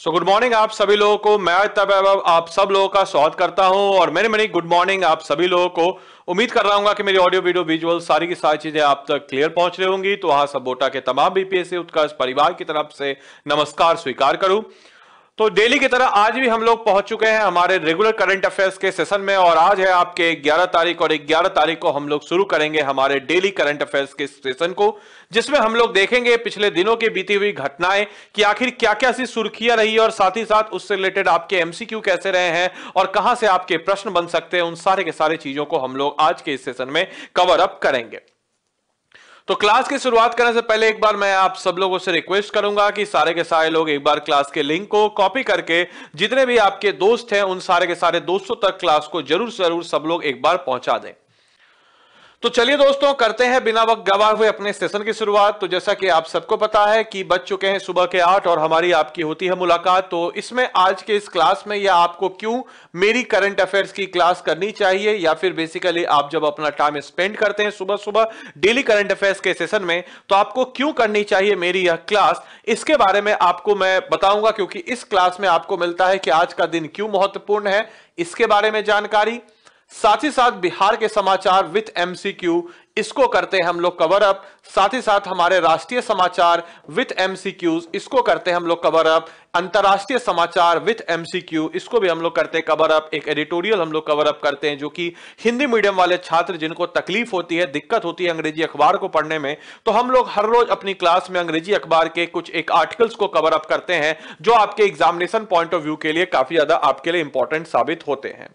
so good morning आप सभी लोगों को मैं तब आप सब लोगों का स्वागत करता हूं और मेरे मेरी गुड मॉर्निंग आप सभी लोगों को उम्मीद कर रहा हूं कि मेरी ऑडियो वीडियो विजुअल सारी की सारी चीजें आप तक क्लियर पहुंच रही होंगी तो वहां सबोटा के तमाम बीपीएससी उत्कर्ष परिवार की तरफ से नमस्कार स्वीकार करूं तो डेली की तरह आज भी हम लोग पहुंच चुके हैं हमारे रेगुलर करंट अफेयर्स के सेशन में और आज है आपके 11 तारीख और 11 तारीख को हम लोग शुरू करेंगे हमारे डेली करंट अफेयर्स के सेशन को जिसमें हम लोग देखेंगे पिछले दिनों की बीती हुई घटनाएं कि आखिर क्या क्या सी सुर्खियां रही और साथ ही साथ उससे रिलेटेड आपके एमसीक्यू कैसे रहे हैं और कहां से आपके प्रश्न बन सकते हैं उन सारे के सारे चीजों को हम लोग आज के इस सेशन में कवर अप करेंगे तो क्लास की शुरुआत करने से पहले एक बार मैं आप सब लोगों से रिक्वेस्ट करूंगा कि सारे के सारे लोग एक बार क्लास के लिंक को कॉपी करके जितने भी आपके दोस्त हैं उन सारे के सारे दोस्तों तक क्लास को जरूर जरूर सब लोग एक बार पहुंचा दें तो चलिए दोस्तों करते हैं बिना वक्त गवाह हुए अपने सेशन की शुरुआत तो जैसा कि आप सबको पता है कि बच चुके हैं सुबह के आठ और हमारी आपकी होती है मुलाकात तो इसमें आज के इस क्लास में या आपको क्यों मेरी करंट अफेयर्स की क्लास करनी चाहिए या फिर बेसिकली आप जब अपना टाइम स्पेंड करते हैं सुबह सुबह डेली करंट अफेयर्स के सेशन में तो आपको क्यों करनी चाहिए मेरी यह क्लास इसके बारे में आपको मैं बताऊंगा क्योंकि इस क्लास में आपको मिलता है कि आज का दिन क्यों महत्वपूर्ण है इसके बारे में जानकारी साथ ही साथ बिहार के समाचार विथ एमसीक्यू इसको करते हैं हम लोग कवर अप साथ ही साथ हमारे राष्ट्रीय समाचार विथ एमसीक्यूज इसको करते हैं हम लोग कवर अप अंतर्राष्ट्रीय समाचार विथ एमसीक्यू इसको भी हम लोग करते हैं कवर अप एक एडिटोरियल हम लोग कवर अप करते हैं जो कि हिंदी मीडियम वाले छात्र जिनको तकलीफ होती है दिक्कत होती है अंग्रेजी अखबार को पढ़ने में तो हम लोग हर रोज अपनी क्लास में अंग्रेजी अखबार के कुछ एक आर्टिकल्स को कवर अप करते हैं जो आपके एग्जामिनेशन पॉइंट ऑफ व्यू के लिए काफी ज्यादा आपके लिए इंपॉर्टेंट साबित होते हैं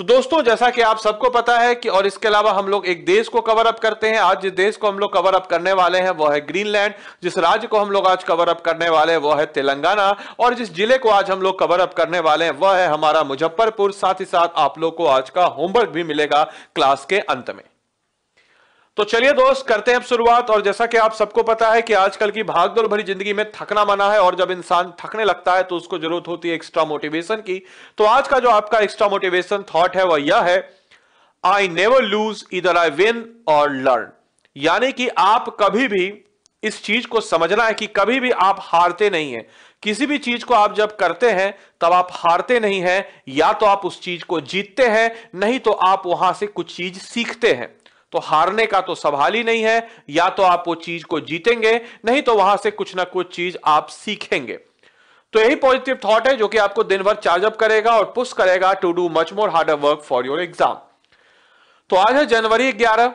तो दोस्तों जैसा कि आप सबको पता है कि और इसके अलावा हम लोग एक देश को कवर अप करते हैं आज जिस देश को हम लोग कवर अप करने वाले हैं वो है ग्रीनलैंड जिस राज्य को हम लोग आज कवर अप करने वाले हैं वो है तेलंगाना और जिस जिले को आज हम लोग कवर अप करने वाले हैं वह है हमारा मुजफ्फरपुर साथ ही साथ आप लोग को आज का होमवर्क भी मिलेगा क्लास के अंत में तो चलिए दोस्त करते हैं अब शुरुआत और जैसा कि आप सबको पता है कि आजकल की भागदौड़ भरी जिंदगी में थकना मना है और जब इंसान थकने लगता है तो उसको जरूरत होती है एक्स्ट्रा मोटिवेशन की तो आज का जो आपका एक्स्ट्रा मोटिवेशन थॉट है वह यह है आई नेवर लूज इधर आई विन और लर्न यानी कि आप कभी भी इस चीज को समझना है कि कभी भी आप हारते नहीं है किसी भी चीज को आप जब करते हैं तब आप हारते नहीं हैं या तो आप उस चीज को जीतते हैं नहीं तो आप वहां से कुछ चीज सीखते हैं तो हारने का तो सवाल ही नहीं है या तो आप वो चीज को जीतेंगे नहीं तो वहां से कुछ ना कुछ चीज आप सीखेंगे तो यही पॉजिटिव थॉट है जो कि आपको दिन भर चार्जअप करेगा और पुश करेगा to do much more hard work for your exam तो आज है जनवरी 11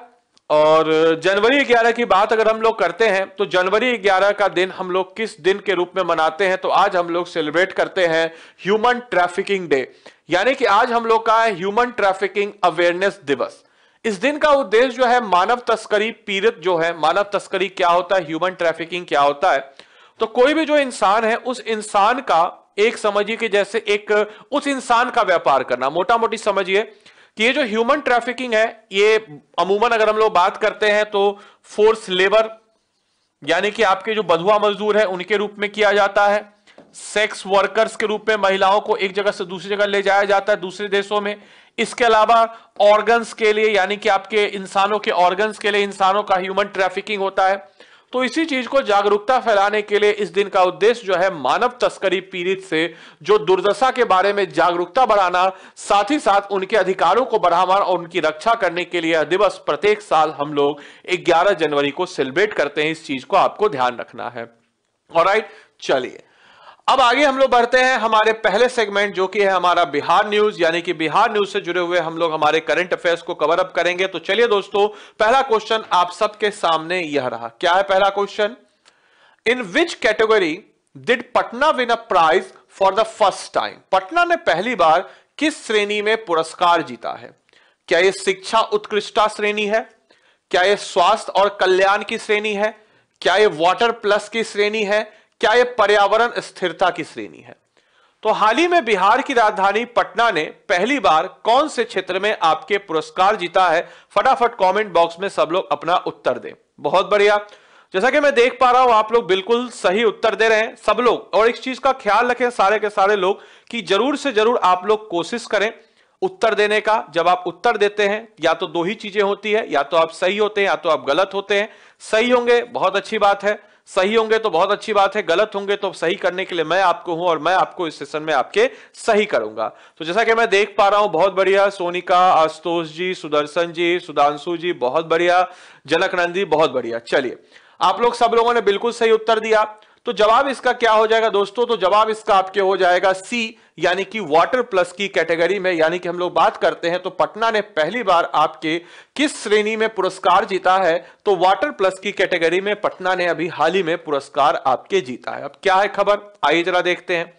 और जनवरी 11 की बात अगर हम लोग करते हैं तो जनवरी 11 का दिन हम लोग किस दिन के रूप में मनाते हैं तो आज हम लोग सेलिब्रेट करते हैं ह्यूमन ट्रैफिकिंग डे यानी कि आज हम लोग का है ह्यूमन ट्रैफिकिंग अवेयरनेस दिवस इस दिन का उद्देश्य जो है मानव तस्करी पीड़ित जो है मानव तस्करी क्या होता है ह्यूमन ट्रैफिकिंग क्या होता है तो कोई भी जो इंसान है उस इंसान का एक समझिए कि जैसे एक उस इंसान का व्यापार करना मोटा मोटी समझिए कि ये जो ह्यूमन ट्रैफिकिंग है ये अमूमन अगर हम लोग बात करते हैं तो फोर्स लेबर यानी कि आपके जो बधुआ मजदूर है उनके रूप में किया जाता है सेक्स वर्कर्स के रूप में महिलाओं को एक जगह से दूसरी जगह ले जाया जाता है दूसरे देशों में इसके अलावा ऑर्गन्स के लिए यानी कि आपके इंसानों के ऑर्गन्स के लिए इंसानों का ह्यूमन ट्रैफिकिंग होता है तो इसी चीज को जागरूकता फैलाने के लिए इस दिन का उद्देश्य जो है मानव तस्करी पीड़ित से जो दुर्दशा के बारे में जागरूकता बढ़ाना साथ ही साथ उनके अधिकारों को बढ़ावा और उनकी रक्षा करने के लिए दिवस प्रत्येक साल हम लोग 11 जनवरी को सेलिब्रेट करते हैं इस चीज को आपको ध्यान रखना है और चलिए अब आगे हम लोग बढ़ते हैं हमारे पहले सेगमेंट जो कि है हमारा बिहार न्यूज यानी कि बिहार न्यूज से जुड़े हुए हम लोग हमारे करंट अफेयर्स को कवर अप करेंगे तो चलिए दोस्तों पहला क्वेश्चन आप सबके सामने यह रहा क्या है पहला question in which category did Patna win a prize for the first time Patna ने पहली बार किस श्रेणी में पुरस्कार जीता है क्या यह शिक्षा उत्कृष्टता श्रेणी है क्या यह स्वास्थ्य और कल्याण की श्रेणी है क्या यह वाटर प्लस की श्रेणी है क्या यह पर्यावरण स्थिरता की श्रेणी है तो हाल ही में बिहार की राजधानी पटना ने पहली बार कौन से क्षेत्र में आपके पुरस्कार जीता है फटाफट कमेंट बॉक्स में सब लोग अपना उत्तर दें बहुत बढ़िया जैसा कि मैं देख पा रहा हूं आप लोग बिल्कुल सही उत्तर दे रहे हैं सब लोग और एक चीज का ख्याल रखें सारे के सारे लोग कि जरूर से जरूर आप लोग कोशिश करें उत्तर देने का जब आप उत्तर देते हैं या तो दो ही चीजें होती है या तो आप सही होते हैं या तो आप गलत होते हैं सही होंगे बहुत अच्छी बात है सही होंगे तो बहुत अच्छी बात है गलत होंगे तो सही करने के लिए मैं आपको हूं और मैं आपको इस सेशन में आपके सही करूंगा तो जैसा कि मैं देख पा रहा हूं बहुत बढ़िया सोनिका आशुतोष जी सुदर्शन जी सुधांशु जी बहुत बढ़िया जनक नंदी बहुत बढ़िया चलिए आप लोग सब लोगों ने बिल्कुल सही उत्तर दिया तो जवाब इसका क्या हो जाएगा दोस्तों तो जवाब इसका आपके हो जाएगा सी यानी कि वाटर प्लस की कैटेगरी में यानी कि हम लोग बात करते हैं तो पटना ने पहली बार आपके किस श्रेणी में पुरस्कार जीता है तो वाटर प्लस की कैटेगरी में पटना ने अभी हाल ही में पुरस्कार आपके जीता है अब क्या है खबर आइए जरा देखते हैं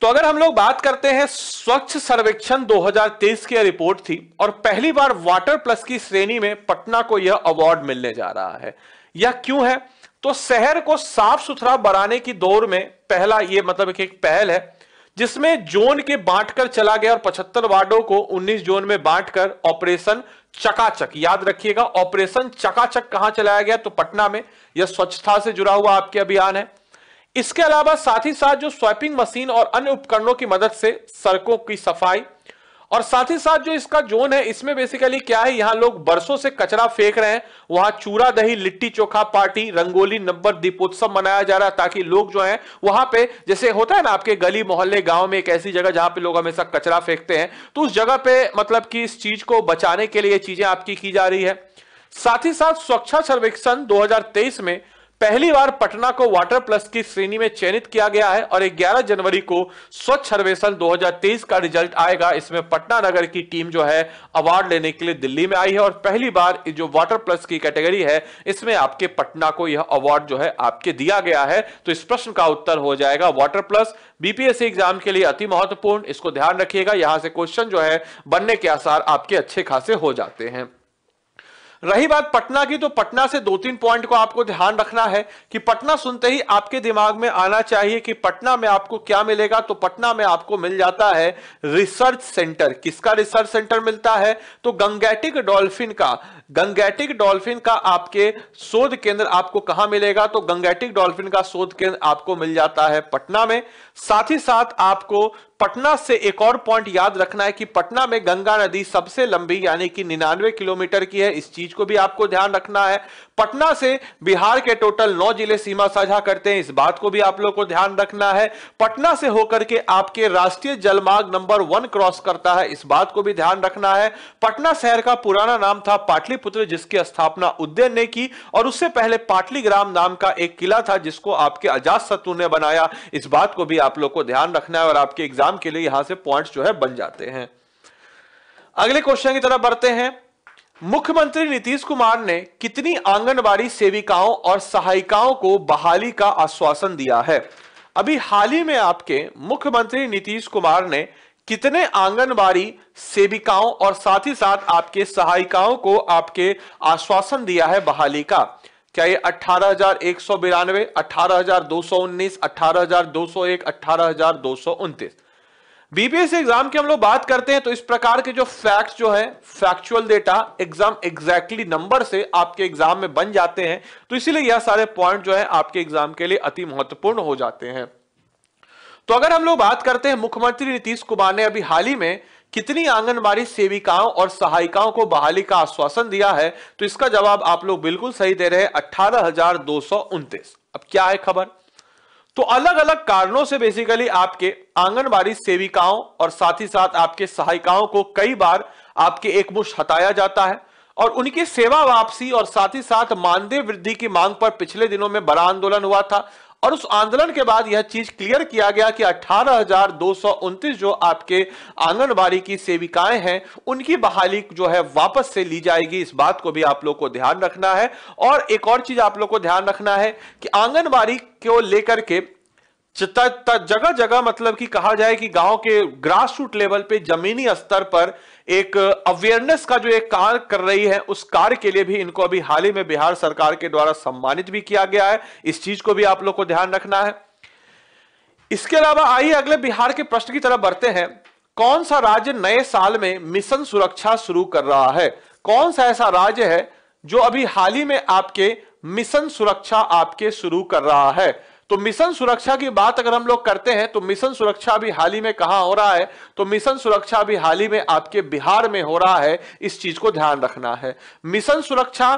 तो अगर हम लोग बात करते हैं स्वच्छ सर्वेक्षण 2023 की रिपोर्ट थी और पहली बार वाटर प्लस की श्रेणी में पटना को यह अवार्ड मिलने जा रहा है यह क्यों है तो शहर को साफ सुथरा बनाने की दौर में पहला ये मतलब एक, एक पहल है जिसमें जोन के बांटकर चला गया और 75 वार्डो को 19 जोन में बांटकर ऑपरेशन चकाचक याद रखिएगा ऑपरेशन चकाचक कहां चलाया गया तो पटना में यह स्वच्छता से जुड़ा हुआ आपके अभियान है इसके अलावा साथ ही साथ जो स्वैपिंग मशीन और अन्य उपकरणों की मदद से सड़कों की सफाई और साथ ही साथ जो इसका जोन है इसमें बेसिकली क्या है यहाँ लोग बरसों से कचरा फेंक रहे हैं वहां चूरा दही लिट्टी चोखा पार्टी रंगोली नंबर दीपोत्सव मनाया जा रहा है ताकि लोग जो है वहां पे जैसे होता है ना आपके गली मोहल्ले गांव में एक ऐसी जगह जहां पे लोग हमेशा कचरा फेंकते हैं तो उस जगह पे मतलब कि इस चीज को बचाने के लिए चीजें आपकी की जा रही है साथ ही साथ स्वच्छा सर्वेक्षण दो में पहली बार पटना को वाटर प्लस की श्रेणी में चयनित किया गया है और 11 जनवरी को स्वच्छ सर्वेक्षण 2023 का रिजल्ट आएगा इसमें पटना नगर की टीम जो है अवार्ड लेने के लिए दिल्ली में आई है और पहली बार जो वाटर प्लस की कैटेगरी है इसमें आपके पटना को यह अवार्ड जो है आपके दिया गया है तो इस प्रश्न का उत्तर हो जाएगा वाटर प्लस बीपीएससी एग्जाम के लिए अति महत्वपूर्ण इसको ध्यान रखिएगा यहां से क्वेश्चन जो है बनने के आसार आपके अच्छे खासे हो जाते हैं रही बात पटना की तो पटना से दो तीन पॉइंट को आपको ध्यान रखना है कि पटना सुनते ही आपके दिमाग में आना चाहिए कि पटना में आपको क्या मिलेगा तो पटना में आपको मिल जाता है रिसर्च सेंटर किसका रिसर्च सेंटर मिलता है तो गंगेटिक डॉल्फिन का गंगेटिक डॉल्फिन का आपके शोध केंद्र आपको कहां मिलेगा तो गंगेटिक डॉल्फिन का शोध केंद्र आपको मिल जाता है पटना में साथ ही साथ आपको पटना से एक और पॉइंट याद रखना है कि पटना में गंगा नदी सबसे लंबी यानी कि निन्यानवे किलोमीटर की है इस चीज को भी आपको ध्यान रखना है पटना से बिहार के टोटल नौ जिले सीमा साझा करते हैं इस बात को भी आप लोग को ध्यान रखना है पटना से होकर के आपके राष्ट्रीय जलमार्ग नंबर वन क्रॉस करता है इस बात को भी ध्यान रखना है पटना शहर का पुराना नाम था पाटलिपुत्र जिसकी स्थापना उद्यन ने की और उससे पहले पाटलीग्राम नाम का एक किला था जिसको आपके अजात शत्रु ने बनाया इस बात को भी आप लोग को ध्यान रखना है और आपके एग्जाम के लिए यहां से पॉइंट जो है बन जाते हैं अगले क्वेश्चन की तरफ बढ़ते हैं मुख्यमंत्री नीतीश कुमार ने कितनी आंगनबाड़ी सेविकाओं और सहायिकाओं को बहाली का आश्वासन दिया है अभी हाल ही में आपके मुख्यमंत्री नीतीश कुमार ने कितने आंगनबाड़ी सेविकाओं और साथ ही साथ आपके सहायिकाओं को आपके आश्वासन दिया है बहाली का क्या ये अठारह हजार एक सौ बिरानवे अठारह हजार दो सौ उन्नीस अठारह हजार दो सौ एक अठारह हजार दो सौ उनतीस बीपीएससी एग्जाम की हम लोग बात करते हैं तो इस प्रकार के जो फैक्ट जो है factual data exam exactly number से आपके एग्जाम में बन जाते हैं तो इसीलिए यह सारे पॉइंट जो है आपके एग्जाम के लिए अति महत्वपूर्ण हो जाते हैं तो अगर हम लोग बात करते हैं मुख्यमंत्री नीतीश कुमार ने अभी हाल ही में कितनी आंगनबाड़ी सेविकाओं और सहायिकाओं को बहाली का आश्वासन दिया है तो इसका जवाब आप लोग बिल्कुल सही दे रहे हैं अठारह अब क्या है खबर तो अलग अलग कारणों से बेसिकली आपके आंगनबाड़ी सेविकाओं और साथ ही साथ आपके सहायिकाओं को कई बार आपके एक मुश्त हटाया जाता है और उनकी सेवा वापसी और साथ ही साथ मानदेय वृद्धि की मांग पर पिछले दिनों में बड़ा आंदोलन हुआ था और उस आंदोलन के बाद यह चीज क्लियर किया गया कि अठारह जो आपके आंगनबाड़ी की सेविकाएं हैं उनकी बहाली जो है वापस से ली जाएगी इस बात को भी आप लोग को ध्यान रखना है और एक और चीज आप लोग को ध्यान रखना है कि आंगनबाड़ी को लेकर के जगह जगह मतलब कि कहा जाए कि गांव के ग्रास रूट लेवल पे जमीनी स्तर पर एक अवेयरनेस का जो एक कार्य कर रही है उस कार्य के लिए भी इनको अभी हाल ही में बिहार सरकार के द्वारा सम्मानित भी किया गया है इस चीज को भी आप लोग को ध्यान रखना है इसके अलावा आइए अगले बिहार के प्रश्न की तरफ बढ़ते हैं कौन सा राज्य नए साल में मिशन सुरक्षा शुरू कर रहा है कौन सा ऐसा राज्य है जो अभी हाल ही में आपके मिशन सुरक्षा आपके शुरू कर रहा है तो मिशन सुरक्षा की बात अगर हम लोग करते हैं तो मिशन सुरक्षा भी हाल ही में कहा हो रहा है तो मिशन सुरक्षा भी हाल ही में आपके बिहार में हो रहा है इस चीज को ध्यान रखना है मिशन सुरक्षा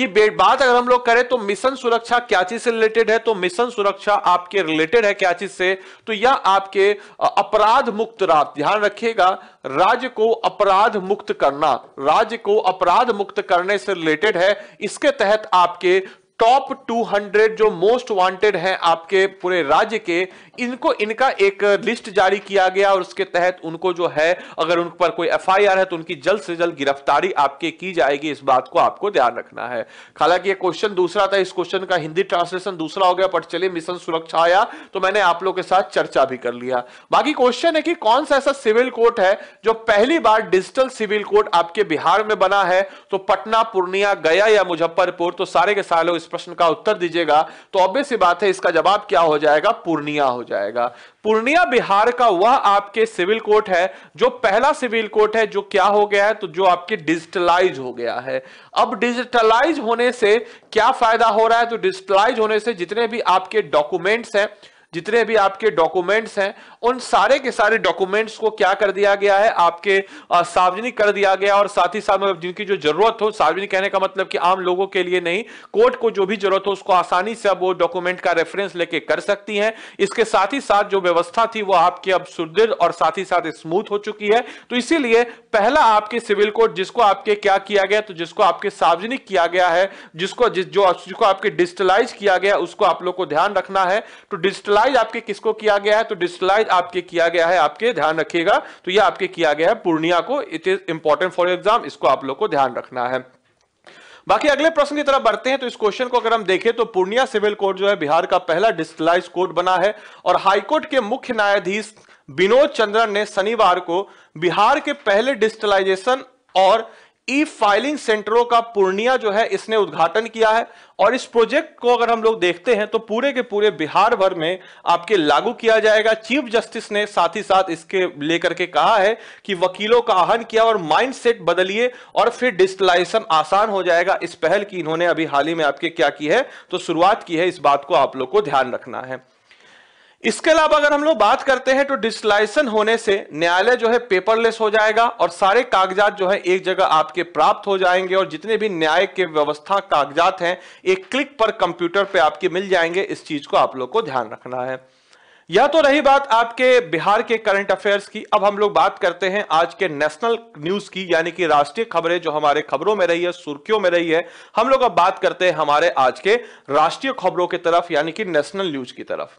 की बात अगर हम लोग करें तो मिशन सुरक्षा क्या चीज से रिलेटेड है तो मिशन सुरक्षा आपके रिलेटेड है क्या चीज से तो यह आपके अपराध मुक्त रात ध्यान रखिएगा राज्य को अपराध मुक्त करना राज्य को अपराध मुक्त करने से रिलेटेड है इसके तहत आपके टॉप 200 जो मोस्ट वांटेड हैं आपके पूरे राज्य के इनको इनका एक लिस्ट जारी किया गया और उसके तहत उनको जो है अगर उन पर कोई एफ है तो उनकी जल्द से जल्द गिरफ्तारी आपके की जाएगी इस बात को आपको ध्यान रखना है हालांकि ये क्वेश्चन दूसरा था इस क्वेश्चन का हिंदी ट्रांसलेशन दूसरा हो गया पर चलिए मिशन सुरक्षा आया तो मैंने आप लोगों के साथ चर्चा भी कर लिया बाकी क्वेश्चन है कि कौन सा ऐसा सिविल कोर्ट है जो पहली बार डिजिटल सिविल कोर्ट आपके बिहार में बना है तो पटना पूर्णिया गया या मुजफ्फरपुर तो सारे के सारे लोग इस प्रश्न का उत्तर दीजिएगा तो ऑब्वियस बात है इसका जवाब क्या हो जाएगा पूर्णिया हो जाएगा पूर्णिया बिहार का वह आपके सिविल कोर्ट है जो पहला सिविल कोर्ट है जो क्या हो गया है तो जो आपके डिजिटलाइज हो गया है अब डिजिटलाइज होने से क्या फायदा हो रहा है तो डिजिटलाइज होने से जितने भी आपके डॉक्यूमेंट्स हैं जितने भी आपके डॉक्यूमेंट्स हैं उन सारे के सारे डॉक्यूमेंट्स को क्या कर दिया गया है आपके सार्वजनिक कर दिया गया और साथ ही साथ मतलब जिनकी जो जरूरत हो सार्वजनिक कहने का मतलब कि आम लोगों के लिए नहीं कोर्ट को जो भी जरूरत हो उसको आसानी से अब वो डॉक्यूमेंट का रेफरेंस लेके कर सकती है इसके साथ ही साथ जो व्यवस्था थी वो आपकी अब सुदृढ़ और साथ ही साथ स्मूथ हो चुकी है तो इसीलिए पहला आपके सिविल कोड जिसको आपके क्या किया गया तो जिसको आपके सार्वजनिक किया गया है जिसको जिस जो जिसको आपके डिजिटलाइज किया गया उसको आप लोग को ध्यान रखना है तो डिजिटलाइज डिजिटलाइज आपके किसको किया गया है तो डिजिटलाइज आपके किया गया है आपके ध्यान रखिएगा तो ये आपके किया गया है पूर्णिया को it is important for exam इसको आप लोग को ध्यान रखना है बाकी अगले प्रश्न की तरफ बढ़ते हैं तो इस क्वेश्चन को अगर हम देखें तो पूर्णिया सिविल कोर्ट जो है बिहार का पहला डिजिटलाइज कोर्ट बना है और हाईकोर्ट के मुख्य न्यायाधीश विनोद चंद्रन ने शनिवार को बिहार के पहले डिजिटलाइजेशन और ई फाइलिंग सेंटरों का पूर्णिया जो है इसने उद्घाटन किया है और इस प्रोजेक्ट को अगर हम लोग देखते हैं तो पूरे के पूरे बिहार भर में आपके लागू किया जाएगा चीफ जस्टिस ने साथ ही साथ इसके लेकर के कहा है कि वकीलों का आह्वान किया और माइंडसेट बदलिए और फिर डिजिटलाइजेशन आसान हो जाएगा इस पहल की इन्होंने अभी हाल ही में आपके क्या की है तो शुरुआत की है इस बात को आप लोग को ध्यान रखना है इसके अलावा अगर हम लोग बात करते हैं तो डिजिटलाइजेशन होने से न्यायालय जो है पेपरलेस हो जाएगा और सारे कागजात जो है एक जगह आपके प्राप्त हो जाएंगे और जितने भी न्याय के व्यवस्था कागजात हैं एक क्लिक पर कंप्यूटर पे आपके मिल जाएंगे इस चीज को आप लोग को ध्यान रखना है यह तो रही बात आपके बिहार के करंट अफेयर्स की अब हम लोग बात करते हैं आज के नेशनल न्यूज की यानी कि राष्ट्रीय खबरें जो हमारे खबरों में रही है सुर्खियों में रही है हम लोग अब बात करते हैं हमारे आज के राष्ट्रीय खबरों की तरफ यानी कि नेशनल न्यूज की तरफ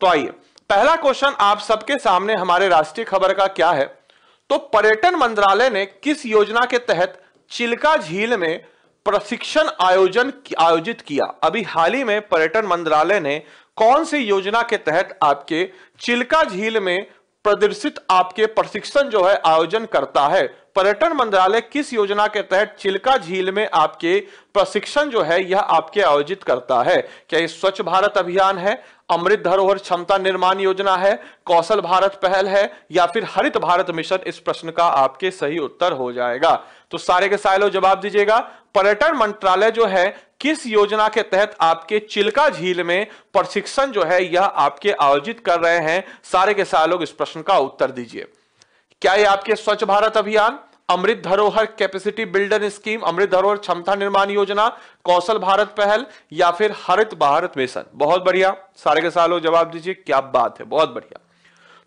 तो आइए पहला क्वेश्चन आप सबके सामने हमारे राष्ट्रीय खबर का क्या है तो पर्यटन मंत्रालय ने किस योजना के तहत चिल्का झील में प्रशिक्षण आयोजन आयोजित किया अभी हाल ही में पर्यटन मंत्रालय ने कौन सी योजना के तहत आपके चिल्का झील में प्रदर्शित आपके प्रशिक्षण जो है आयोजन करता है पर्यटन मंत्रालय किस योजना के तहत चिल्का झील में आपके प्रशिक्षण जो है यह आपके आयोजित करता है क्या ये स्वच्छ भारत अभियान है अमृत धरोहर क्षमता निर्माण योजना है कौशल भारत पहल है या फिर हरित भारत मिशन इस प्रश्न का आपके सही उत्तर हो जाएगा तो सारे के सारे लोग जवाब दीजिएगा पर्यटन मंत्रालय जो है किस योजना के तहत आपके चिल्का झील में प्रशिक्षण जो है यह आपके आयोजित कर रहे हैं सारे के सारे लोग इस प्रश्न का उत्तर दीजिए क्या ये आपके स्वच्छ भारत अभियान अमृत धरोहर कैपेसिटी बिल्डर स्कीम अमृत धरोहर क्षमता निर्माण योजना कौशल भारत पहल या फिर हरित भारत मिशन बहुत बढ़िया सारे के सालों जवाब दीजिए क्या बात है बहुत बढ़िया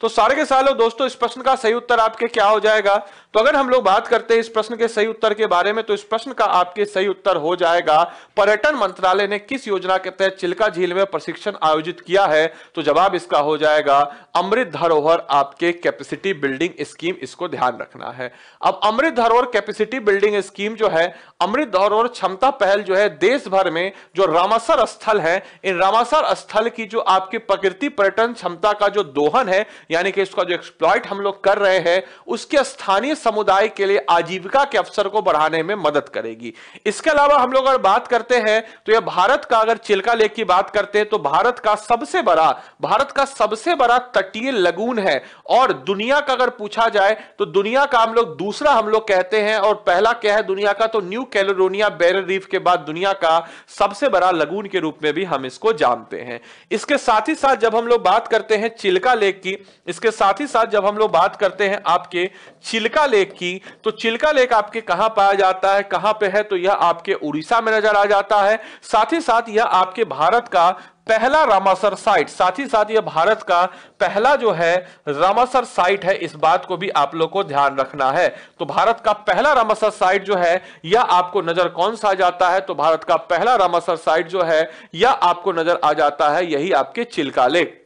तो सारे के सालों दोस्तों इस प्रश्न का सही उत्तर आपके क्या हो जाएगा तो अगर हम लोग बात करते हैं इस प्रश्न के सही उत्तर के बारे में तो इस प्रश्न का आपके सही उत्तर हो जाएगा पर्यटन मंत्रालय ने किस योजना के तहत चिल्का झील में प्रशिक्षण आयोजित किया है तो जवाब इसका हो जाएगा अमृत धरोहर आपके कैपेसिटी बिल्डिंग स्कीम इसको ध्यान रखना है अब अमृत धरोहर कैपेसिटी बिल्डिंग स्कीम जो है अमृत धरोहर क्षमता पहल जो है देश भर में जो रामासर स्थल है इन रामासर स्थल की जो आपकी प्रकृति पर्यटन क्षमता का जो दोहन है यानी कि इसका जो एक्सप्लॉयट हम लोग कर रहे हैं उसके स्थानीय समुदाय के लिए आजीविका के अवसर को बढ़ाने में मदद करेगी इसके अलावा हम लोग अगर बात करते हैं तो यह भारत का अगर चिल्का लेक की बात करते हैं तो भारत का सबसे बड़ा भारत का सबसे बड़ा तटीय लगून है और दुनिया का अगर पूछा जाए तो दुनिया का हम लोग दूसरा हम लोग कहते हैं और पहला क्या है दुनिया का तो न्यू कैलोरोनिया बैरल रीफ के बाद दुनिया का सबसे बड़ा लगून के रूप में भी हम इसको जानते हैं इसके साथ ही साथ जब हम लोग बात करते हैं चिल्का लेक की इसके साथ ही साथ जब हम लोग बात करते हैं आपके चिल्का लेक की तो चिल्का लेक आपके कहां पाया जाता है कहाँ पे है तो यह आपके उड़ीसा में नजर आ जाता है साथ ही साथ यह आपके भारत का पहला रामासर साइट साथ ही साथ यह भारत का पहला जो है रामासर साइट है इस बात को भी आप लोग को ध्यान रखना है तो भारत का पहला रामासर साइट जो है यह आपको नजर कौन सा आ जाता है तो भारत का पहला रामासर साइट जो है यह आपको नजर आ जाता है यही आपके चिल्का लेक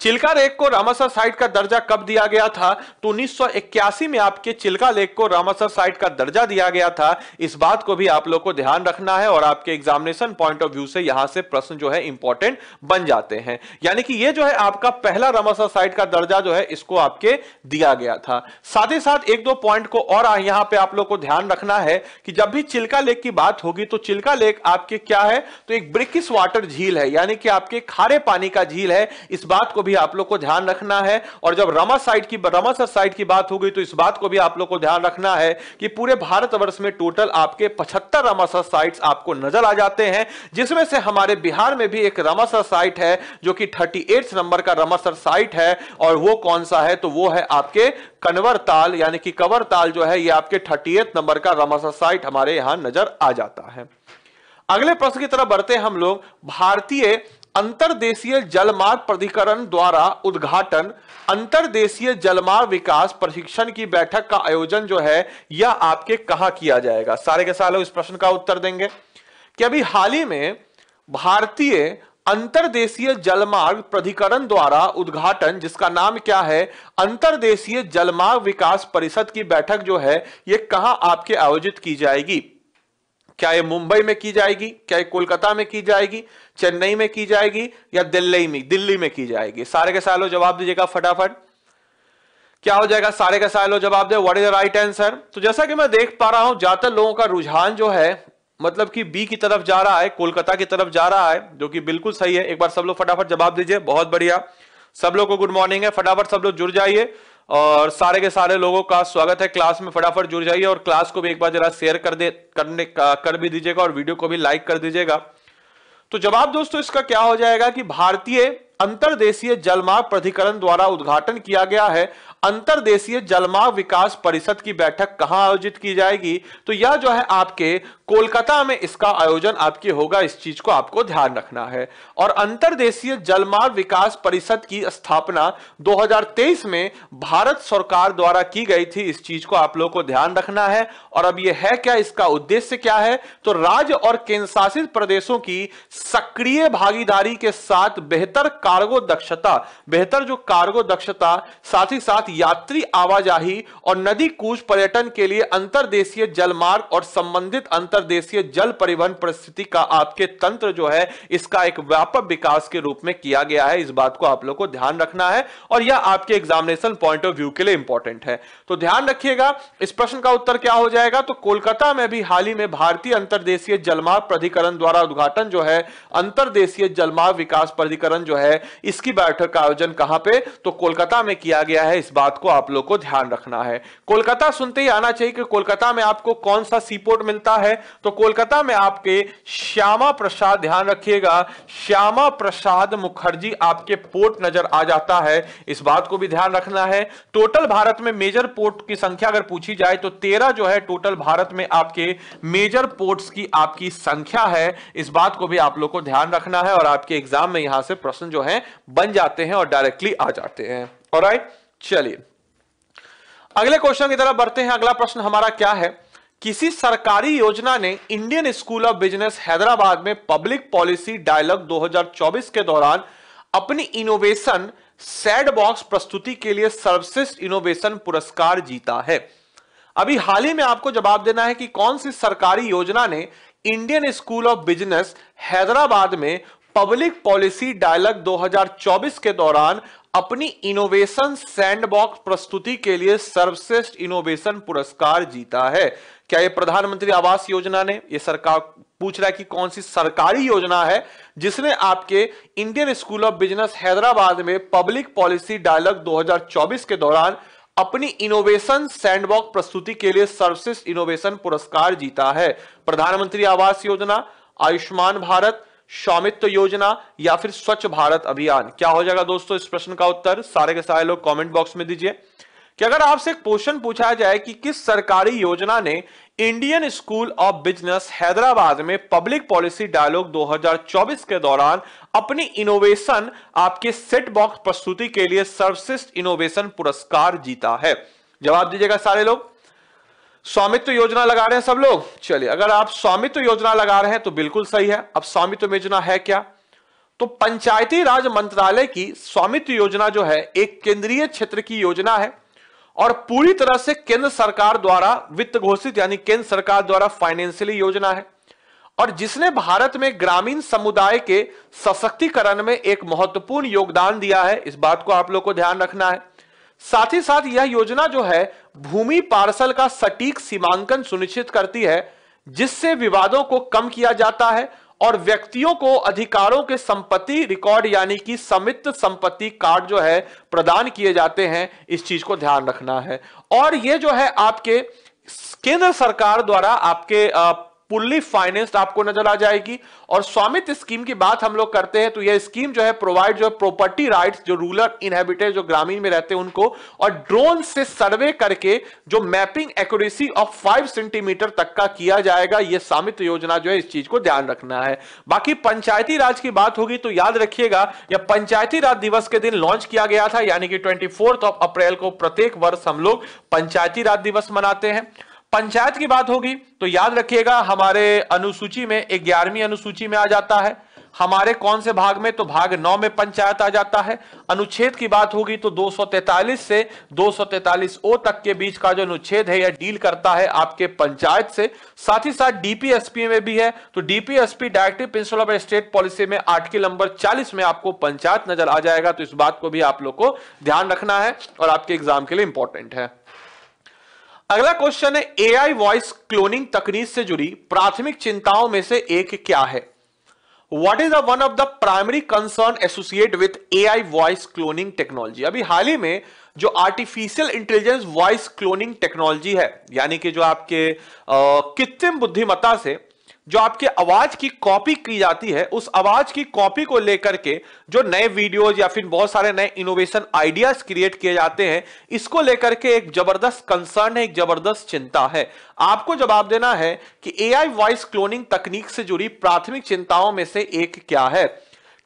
चिल्का लेक को रामासर साइट का दर्जा कब दिया गया था तो 1981 में आपके चिल्का लेक को रामासर साइट का दर्जा दिया गया था इस बात को भी आप लोग को ध्यान रखना है और आपके एग्जामिनेशन पॉइंट ऑफ व्यू से यहां से प्रश्न जो है इंपॉर्टेंट बन जाते हैं यानी कि ये जो है आपका पहला रामासर साइट का दर्जा जो है इसको आपके दिया गया था साथ ही साथ एक दो पॉइंट को और यहां पे आप लोग को ध्यान रखना है कि जब भी चिल्का लेक की बात होगी तो चिल्का लेक आपके क्या है तो एक ब्रिकिस वाटर झील है यानी कि आपके खारे पानी का झील है इस बात को भी आप लोग को ध्यान रखना है और जब रमा साइड की रमा सर साइड की बात हो गई तो इस बात को भी आप लोग को ध्यान रखना है कि पूरे भारतवर्ष में टोटल आपके पचहत्तर रामासर साइट्स आपको नजर आ जाते हैं जिसमें से हमारे बिहार में भी एक रामासर साइट है जो कि थर्टी नंबर का रमासर साइट है और वो कौन सा है तो वो है आपके कनवर ताल यानी कि कवर ताल जो है ये आपके थर्टी नंबर का रामासर साइट हमारे यहां नजर आ जाता है अगले प्रश्न की तरफ बढ़ते हम लोग भारतीय अंतरदेशीय जलमार्ग प्राधिकरण द्वारा उद्घाटन अंतरदेशीय जलमार्ग विकास प्रशिक्षण की बैठक का आयोजन जो है यह आपके कहा किया जाएगा सारे के सारे इस प्रश्न का उत्तर देंगे कि अभी हाल ही में भारतीय अंतरदेशीय जलमार्ग प्राधिकरण द्वारा उद्घाटन जिसका नाम क्या है अंतरदेशीय जलमार्ग विकास परिषद की बैठक जो है यह कहा आपके आयोजित की जाएगी क्या ये मुंबई में की जाएगी क्या ये कोलकाता में की जाएगी चेन्नई में की जाएगी या दिल्ली में दिल्ली में की जाएगी सारे के सालों जवाब दीजिएगा फटाफट क्या हो जाएगा सारे का सालों जवाब दे what is the right answer तो जैसा कि मैं देख पा रहा हूं ज्यादातर लोगों का रुझान जो है मतलब कि बी की तरफ जा रहा है कोलकाता की तरफ जा रहा है जो कि बिल्कुल सही है एक बार सब लोग फटाफट जवाब दीजिए बहुत बढ़िया सब लोग को गुड मॉर्निंग है फटाफट सब लोग जुड़ जाइए और सारे के सारे लोगों का स्वागत है क्लास में फटाफट जुड़ जाइए और क्लास को भी एक बार जरा शेयर कर दे करने कर भी दीजिएगा और वीडियो को भी लाइक कर दीजिएगा तो जवाब दोस्तों इसका क्या हो जाएगा कि भारतीय अंतरदेशीय जलमार्ग प्राधिकरण द्वारा उद्घाटन किया गया है अंतरदेशीय जलमार्ग विकास परिषद की बैठक कहां आयोजित की जाएगी तो यह जो है आपके कोलकाता में इसका आयोजन आपके होगा इस चीज को आपको ध्यान रखना है और अंतरदेशीय जलमार्ग विकास परिषद की स्थापना 2023 में भारत सरकार द्वारा की गई थी इस चीज को आप लोग को ध्यान रखना है और अब यह है क्या इसका उद्देश्य क्या है तो राज्य और केंद्र शासित प्रदेशों की सक्रिय भागीदारी के साथ बेहतर कार्गो दक्षता बेहतर जो कार्गो दक्षता साथ ही साथ यात्री आवाजाही और नदी कूच पर्यटन के लिए अंतरदेशीय जलमार्ग और संबंधित अंतर अंतरदेशीय जल परिवहन परिस्थिति का आपके तंत्र जो है इसका एक व्यापक विकास के रूप में किया गया है इस बात को आप लोग को ध्यान रखना है और यह आपके एग्जामिनेशन पॉइंट ऑफ व्यू के लिए इंपॉर्टेंट है तो ध्यान रखिएगा इस प्रश्न का उत्तर क्या हो जाएगा तो कोलकाता में भी हाल ही में भारतीय अंतरदेशीय जलमार्ग प्राधिकरण द्वारा उद्घाटन जो है अंतरदेशीय जलमार्ग विकास प्राधिकरण जो है इसकी बैठक का आयोजन कहां पे तो कोलकाता में किया गया है इस बात को आप लोग को ध्यान रखना है कोलकाता सुनते ही आना चाहिए कि कोलकाता में आपको कौन सा सीपोर्ट मिलता है तो कोलकाता में आपके श्यामा प्रसाद ध्यान रखिएगा श्यामा प्रसाद मुखर्जी आपके पोर्ट नजर आ जाता है इस बात को भी ध्यान रखना है टोटल भारत में मेजर पोर्ट की संख्या अगर पूछी जाए तो तेरह जो है टोटल भारत में आपके मेजर पोर्ट्स की आपकी संख्या है इस बात को भी आप लोग को ध्यान रखना है और आपके एग्जाम में यहां से प्रश्न जो है बन जाते हैं और डायरेक्टली आ जाते हैं और चलिए अगले क्वेश्चन की तरफ बढ़ते हैं अगला प्रश्न हमारा क्या है किसी सरकारी योजना ने Indian School of Business Hyderabad में पब्लिक पॉलिसी डायलॉग 2024 के दौरान अपनी इनोवेशन सैड बॉक्स प्रस्तुति के लिए सर्वश्रेष्ठ इनोवेशन पुरस्कार जीता है अभी हाल ही में आपको जवाब देना है कि कौन सी सरकारी योजना ने Indian School of Business Hyderabad में पब्लिक पॉलिसी डायलॉग 2024 के दौरान अपनी इनोवेशन सैंडबॉक्स प्रस्तुति के लिए सर्वश्रेष्ठ इनोवेशन पुरस्कार जीता है क्या ये प्रधानमंत्री आवास योजना ने ये सरकार पूछ रहा है कि कौन सी सरकारी योजना है जिसने आपके Indian School of Business Hyderabad में पब्लिक पॉलिसी डायलॉग 2024 के दौरान अपनी इनोवेशन सैंडबॉक्स प्रस्तुति के लिए सर्वश्रेष्ठ इनोवेशन पुरस्कार जीता है प्रधानमंत्री आवास योजना आयुष्मान भारत स्वामित्व योजना या फिर स्वच्छ भारत अभियान क्या हो जाएगा दोस्तों इस प्रश्न का उत्तर सारे के सारे लोग कमेंट बॉक्स में दीजिए कि अगर आपसे एक क्वेश्चन पूछा जाए कि किस सरकारी योजना ने Indian School of Business Hyderabad में पब्लिक पॉलिसी डायलॉग 2024 के दौरान अपनी इनोवेशन आपके सेट बॉक्स प्रस्तुति के लिए सर्वश्रेष्ठ इनोवेशन पुरस्कार जीता है जवाब दीजिएगा सारे लोग स्वामित्व योजना लगा रहे हैं सब लोग चलिए अगर आप स्वामित्व योजना लगा रहे हैं तो बिल्कुल सही है अब स्वामित्व योजना है क्या तो पंचायती राज मंत्रालय की स्वामित्व योजना जो है एक केंद्रीय क्षेत्र की योजना है और पूरी तरह से केंद्र सरकार द्वारा वित्त घोषित यानी केंद्र सरकार द्वारा फाइनेंशियली योजना है और जिसने भारत में ग्रामीण समुदाय के सशक्तिकरण में एक महत्वपूर्ण योगदान दिया है इस बात को आप लोग को ध्यान रखना है साथ ही साथ यह योजना जो है भूमि पार्सल का सटीक सीमांकन सुनिश्चित करती है जिससे विवादों को कम किया जाता है और व्यक्तियों को अधिकारों के संपत्ति रिकॉर्ड यानी कि समित संपत्ति कार्ड जो है प्रदान किए जाते हैं इस चीज को ध्यान रखना है और ये जो है आपके केंद्र सरकार द्वारा आपके फुल्ली फाइनेंस्ड आपको नजर आ जाएगी और स्वामित्व स्कीम की बात हम लोग करते हैं तो यह स्कीम जो है प्रोवाइड जो प्रॉपर्टी राइट्स जो रूरल इनहेबिटेड जो ग्रामीण में रहते हैं उनको और ड्रोन से सर्वे करके जो mapping accuracy of five centimetre तक का किया जाएगा यह स्वामित्व योजना जो है इस चीज को ध्यान रखना है बाकी पंचायती राज की बात होगी तो याद रखिएगा यह पंचायती राज दिवस के दिन लॉन्च किया गया था यानी कि ट्वेंटी ऑफ अप्रैल को प्रत्येक वर्ष हम लोग पंचायती राज दिवस मनाते हैं पंचायत की बात होगी तो याद रखिएगा हमारे अनुसूची में ग्यारहवीं अनुसूची में आ जाता है हमारे कौन से भाग में तो भाग नौ में पंचायत आ जाता है अनुच्छेद की बात होगी तो 243 से 243 ओ तक के बीच का जो अनुच्छेद है या डील करता है आपके पंचायत से साथ ही साथ डीपीएसपी में भी है तो DPSP directive principle of state policy में आर्टिकल नंबर 40 में आपको पंचायत नजर आ जाएगा तो इस बात को भी आप लोग को ध्यान रखना है और आपके एग्जाम के लिए इंपॉर्टेंट है अगला क्वेश्चन है एआई वॉइस क्लोनिंग तकनीक से जुड़ी प्राथमिक चिंताओं में से एक क्या है what is the one of the primary concern associate with AI voice cloning technology अभी हाल ही में जो artificial intelligence voice cloning technology है यानी कि जो आपके कृत्रिम बुद्धिमत्ता से जो आपके आवाज की कॉपी की जाती है उस आवाज की कॉपी को लेकर के जो नए वीडियोज या फिर बहुत सारे नए इनोवेशन आइडियाज क्रिएट किए जाते हैं इसको लेकर के एक जबरदस्त कंसर्न है एक जबरदस्त चिंता है आपको जवाब देना है कि एआई वॉइस क्लोनिंग तकनीक से जुड़ी प्राथमिक चिंताओं में से एक क्या है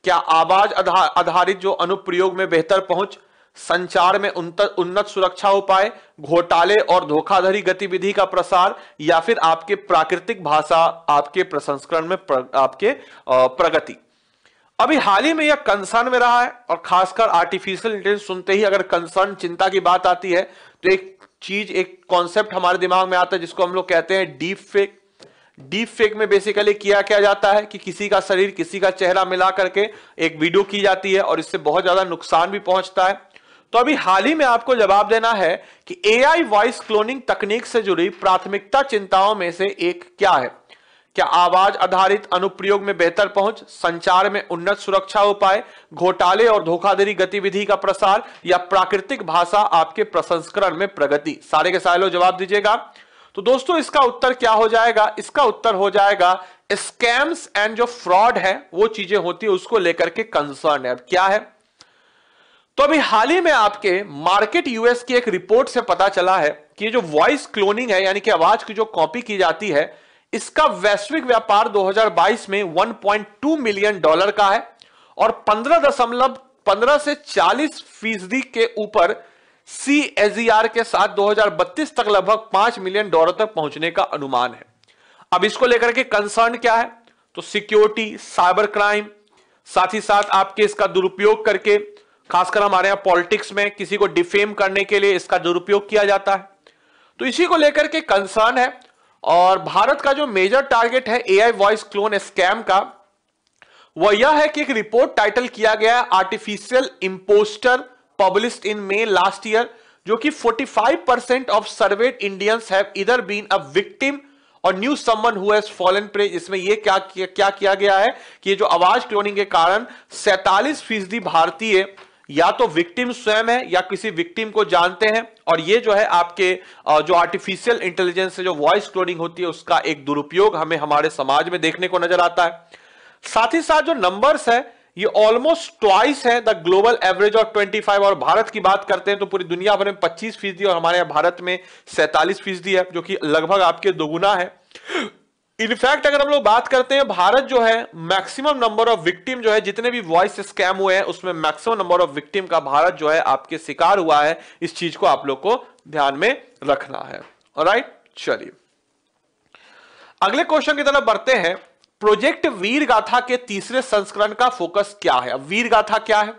क्या आवाज आधारित जो अनुप्रयोग में बेहतर पहुंच संचार में उन्नत सुरक्षा उपाय घोटाले और धोखाधड़ी गतिविधि का प्रसार या फिर आपके प्राकृतिक भाषा आपके प्रसंस्करण में प्र, आपके प्रगति अभी हाल ही में यह कंसर्न में रहा है और खासकर आर्टिफिशियल इंटेलिजेंस सुनते ही अगर कंसर्न चिंता की बात आती है तो एक चीज एक कॉन्सेप्ट हमारे दिमाग में आता है जिसको हम लोग कहते हैं डीप फेक डीप फेक में बेसिकली किया क्या जाता है कि किसी का शरीर किसी का चेहरा मिला करके एक वीडियो की जाती है और इससे बहुत ज्यादा नुकसान भी पहुंचता है तो अभी हाल ही में आपको जवाब देना है कि एआई वॉइस क्लोनिंग तकनीक से जुड़ी प्राथमिकता चिंताओं में से एक क्या है क्या आवाज आधारित अनुप्रयोग में बेहतर पहुंच संचार में उन्नत सुरक्षा उपाय घोटाले और धोखाधड़ी गतिविधि का प्रसार या प्राकृतिक भाषा आपके प्रसंस्करण में प्रगति सारे के सारे लोग जवाब दीजिएगा तो दोस्तों इसका उत्तर क्या हो जाएगा इसका उत्तर हो जाएगा स्कैम्स एंड जो फ्रॉड है वो चीजें होती है उसको लेकर के कंसर्न है अब क्या है तो अभी हाल ही में आपके मार्केट यूएस की एक रिपोर्ट से पता चला है कि जो वॉइस क्लोनिंग है यानी कि आवाज की जो कॉपी की जाती है इसका वैश्विक व्यापार 2022 में 1.2 मिलियन डॉलर का है और 15 दशमलव 15 से 40 फीसदी के ऊपर सी के साथ 2032 तक लगभग 5 मिलियन डॉलर तक पहुंचने का अनुमान है अब इसको लेकर के कंसर्न क्या है तो सिक्योरिटी साइबर क्राइम साथ ही साथ आपके इसका दुरुपयोग करके खासकर हमारे यहाँ पॉलिटिक्स में किसी को डिफेम करने के लिए इसका दुरुपयोग किया जाता है तो इसी को लेकर के कंसर्न है और भारत का जो मेजर टारगेट है एआई वॉइस क्लोन स्कैम का वह यह है कि एक रिपोर्ट टाइटल किया गया है artificial impostor published in May last year जो कि 45 percent of surveyed Indians have either been a victim और न्यू समन फॉलन प्रे इसमें यह क्या, क्या क्या किया गया है कि ये जो आवाज क्लोनिंग के कारण सैतालीस फीसदी भारतीय या तो विक्टिम स्वयं है या किसी विक्टिम को जानते हैं और ये जो है आपके जो आर्टिफिशियल इंटेलिजेंस से जो वॉइस क्लोनिंग होती है उसका एक दुरुपयोग हमें हमारे समाज में देखने को नजर आता है साथ ही साथ जो नंबर्स है ये ऑलमोस्ट ट्वाइस है the global average of twenty five और भारत की बात करते हैं तो पूरी दुनिया भर में पच्चीस फीसदी और हमारे यहाँ भारत में सैतालीस फीसदी है जो कि लगभग आपके दोगुना है इनफैक्ट अगर हम लोग बात करते हैं भारत जो है मैक्सिमम नंबर ऑफ विक्टिम जो है जितने भी वॉइस स्कैम हुए हैं उसमें मैक्सिमम नंबर ऑफ विक्टिम का भारत जो है आपके शिकार हुआ है इस चीज को आप लोग को ध्यान में रखना है राइट चलिए अगले क्वेश्चन की तरफ बढ़ते हैं प्रोजेक्ट वीर गाथा के तीसरे संस्करण का फोकस क्या है वीर गाथा क्या है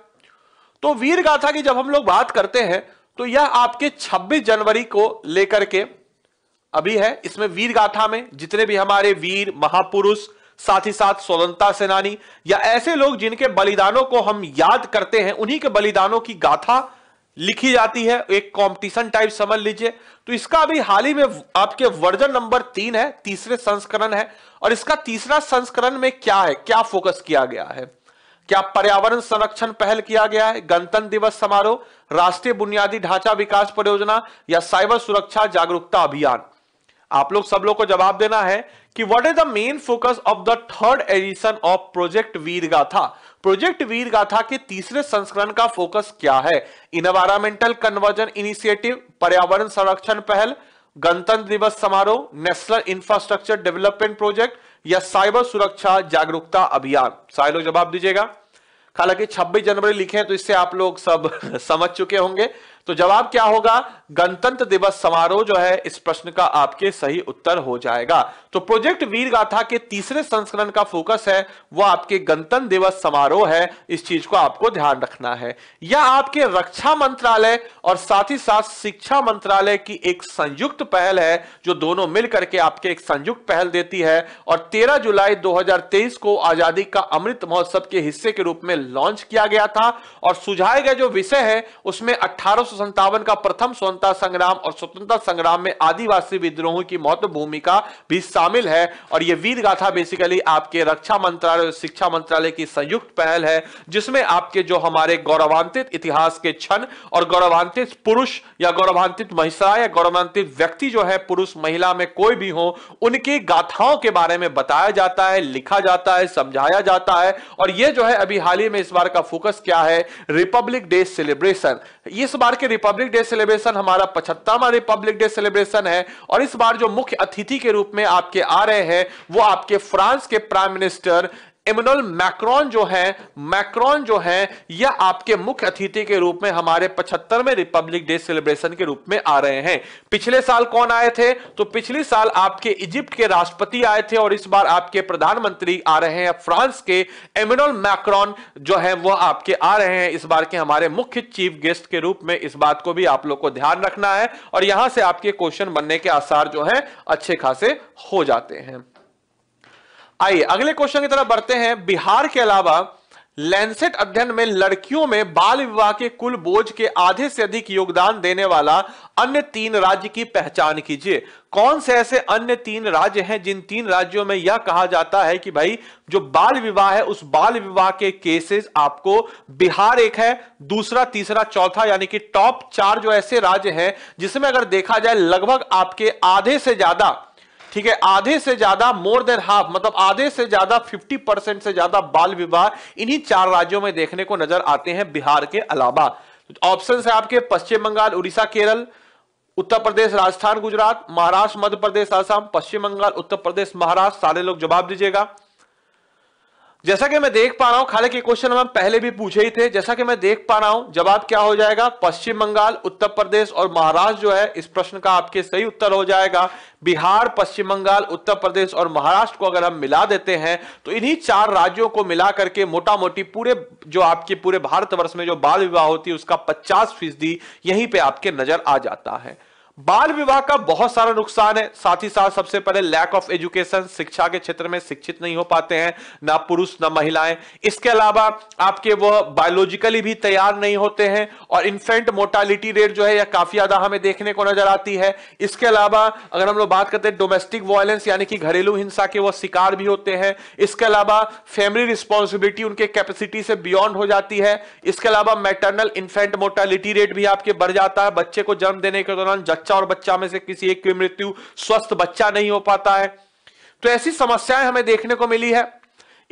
तो वीर गाथा की जब हम लोग बात करते हैं तो यह आपके 26 जनवरी को लेकर के अभी है इसमें वीर गाथा में जितने भी हमारे वीर महापुरुष साथ ही साथ स्वतंत्रता सेनानी या ऐसे लोग जिनके बलिदानों को हम याद करते हैं उन्हीं के बलिदानों की गाथा लिखी जाती है एक कंपटीशन टाइप समझ लीजिए तो इसका अभी हाल ही में आपके वर्जन नंबर तीन है तीसरे संस्करण है और इसका तीसरा संस्करण में क्या है क्या फोकस किया गया है क्या पर्यावरण संरक्षण पहल किया गया है गणतंत्र दिवस समारोह राष्ट्रीय बुनियादी ढांचा विकास परियोजना या साइबर सुरक्षा जागरूकता अभियान आप लोग सब लोग को जवाब देना है कि what is the main focus of the third edition of project Veer Gatha project Veer गाथा के तीसरे संस्करण का फोकस क्या है इनवायरमेंटल कन्वर्जन इनिशिएटिव पर्यावरण संरक्षण पहल गणतंत्र दिवस समारोह नेशनल इंफ्रास्ट्रक्चर डेवलपमेंट प्रोजेक्ट या साइबर सुरक्षा जागरूकता अभियान सारे लोग जवाब दीजिएगा हालांकि 26 जनवरी लिखे हैं तो इससे आप लोग सब समझ चुके होंगे तो जवाब क्या होगा गणतंत्र दिवस समारोह जो है इस प्रश्न का आपके सही उत्तर हो जाएगा तो प्रोजेक्ट वीर गाथा के तीसरे संस्करण का फोकस है वह आपके गणतंत्र दिवस समारोह है इस चीज को आपको ध्यान रखना है यह आपके रक्षा मंत्रालय और साथ ही साथ शिक्षा मंत्रालय की एक संयुक्त पहल है जो दोनों मिलकर के आपके एक संयुक्त पहल देती है और तेरह जुलाई दो को आजादी का अमृत महोत्सव के हिस्से के रूप में लॉन्च किया गया था और सुझाए गए जो विषय है उसमें अठारह 1857 का प्रथम स्वतंत्रता संग्राम और स्वतंत्रता संग्राम में आदिवासी विद्रोहों की महत्व भूमिका भी शामिल है और यह वीर गाथा बेसिकली आपके रक्षा मंत्रालय और शिक्षा मंत्रालय की संयुक्त पहल है जिसमें आपके जो हमारे गौरवान्वित इतिहास के क्षण और गौरवान्वित पुरुष या गौरवान्वित महिला या गौरवान्वित व्यक्ति जो है पुरुष महिला में कोई भी हो उनकी गाथाओं के बारे में बताया जाता है लिखा जाता है समझाया जाता है और यह जो है अभी हाल ही में इस बार का फोकस क्या है रिपब्लिक डे सेलिब्रेशन इस बार कि रिपब्लिक डे सेलिब्रेशन हमारा पचहत्तरवा रिपब्लिक डे सेलिब्रेशन है और इस बार जो मुख्य अतिथि के रूप में आपके आ रहे हैं वो आपके फ्रांस के प्राइम मिनिस्टर इमनुल मैक्रॉन जो है मैक्रॉन जो है यह आपके मुख्य अतिथि के रूप में हमारे पचहत्तरवें रिपब्लिक डे सेलिब्रेशन के रूप में आ रहे हैं पिछले साल कौन आए थे तो पिछले साल आपके इजिप्ट के राष्ट्रपति आए थे और इस बार आपके प्रधानमंत्री आ रहे हैं फ्रांस के एमिनोल मैक्रॉन जो है वह आपके आ रहे हैं इस बार के हमारे मुख्य चीफ गेस्ट के रूप में इस बात को भी आप लोग को ध्यान रखना है और यहां से आपके क्वेश्चन बनने के आसार जो है अच्छे खासे हो जाते हैं आइए अगले क्वेश्चन की तरफ बढ़ते हैं बिहार के अलावा लैंसेट अध्ययन में लड़कियों में बाल विवाह के कुल बोझ के आधे से अधिक योगदान देने वाला अन्य तीन राज्य की पहचान कीजिए कौन से ऐसे अन्य तीन राज्य हैं जिन तीन राज्यों में यह कहा जाता है कि भाई जो बाल विवाह है उस बाल विवाह के केसेस आपको बिहार एक है दूसरा तीसरा चौथा यानी कि टॉप चार जो ऐसे राज्य हैं जिसमें अगर देखा जाए लगभग आपके आधे से ज्यादा ठीक है आधे से ज्यादा मोर देन हाफ मतलब आधे से ज्यादा 50 परसेंट से ज्यादा बाल विवाह इन्हीं चार राज्यों में देखने को नजर आते हैं बिहार के अलावा ऑप्शन तो है आपके पश्चिम बंगाल उड़ीसा केरल उत्तर प्रदेश राजस्थान गुजरात महाराष्ट्र मध्य प्रदेश आसाम पश्चिम बंगाल उत्तर प्रदेश महाराष्ट्र सारे लोग जवाब दीजिएगा जैसा कि मैं देख पा रहा हूं हालांकि क्वेश्चन हम पहले भी पूछे ही थे जैसा कि मैं देख पा रहा हूं जवाब क्या हो जाएगा पश्चिम बंगाल उत्तर प्रदेश और महाराष्ट्र जो है इस प्रश्न का आपके सही उत्तर हो जाएगा बिहार पश्चिम बंगाल उत्तर प्रदेश और महाराष्ट्र को अगर हम मिला देते हैं तो इन्हीं चार राज्यों को मिला करके मोटा मोटी पूरे जो आपके पूरे भारतवर्ष में जो बाल विवाह होती है उसका पचास फीसदी यहीं पर आपके नजर आ जाता है बाल विवाह का बहुत सारा नुकसान है साथ ही साथ सबसे पहले लैक ऑफ एजुकेशन शिक्षा के क्षेत्र में शिक्षित नहीं हो पाते हैं ना पुरुष ना महिलाएं इसके अलावा आपके वह बायोलॉजिकली भी तैयार नहीं होते हैं और इन्फेंट मोर्टालिटी रेट जो है यह काफी ज्यादा हमें देखने को नजर आती है इसके अलावा अगर हम लोग बात करते हैं डोमेस्टिक वायलेंस यानी कि घरेलू हिंसा के वह शिकार भी होते हैं इसके अलावा फैमिली रिस्पॉन्सिबिलिटी उनके कैपेसिटी से बियॉन्ड हो जाती है इसके अलावा मेटर्नल इन्फेंट मोर्टालिटी रेट भी आपके बढ़ जाता है बच्चे को जन्म देने के दौरान बच्चा और बच्चा में से किसी एक की मृत्यु स्वस्थ बच्चा नहीं हो पाता है तो ऐसी समस्याएं हमें देखने को मिली है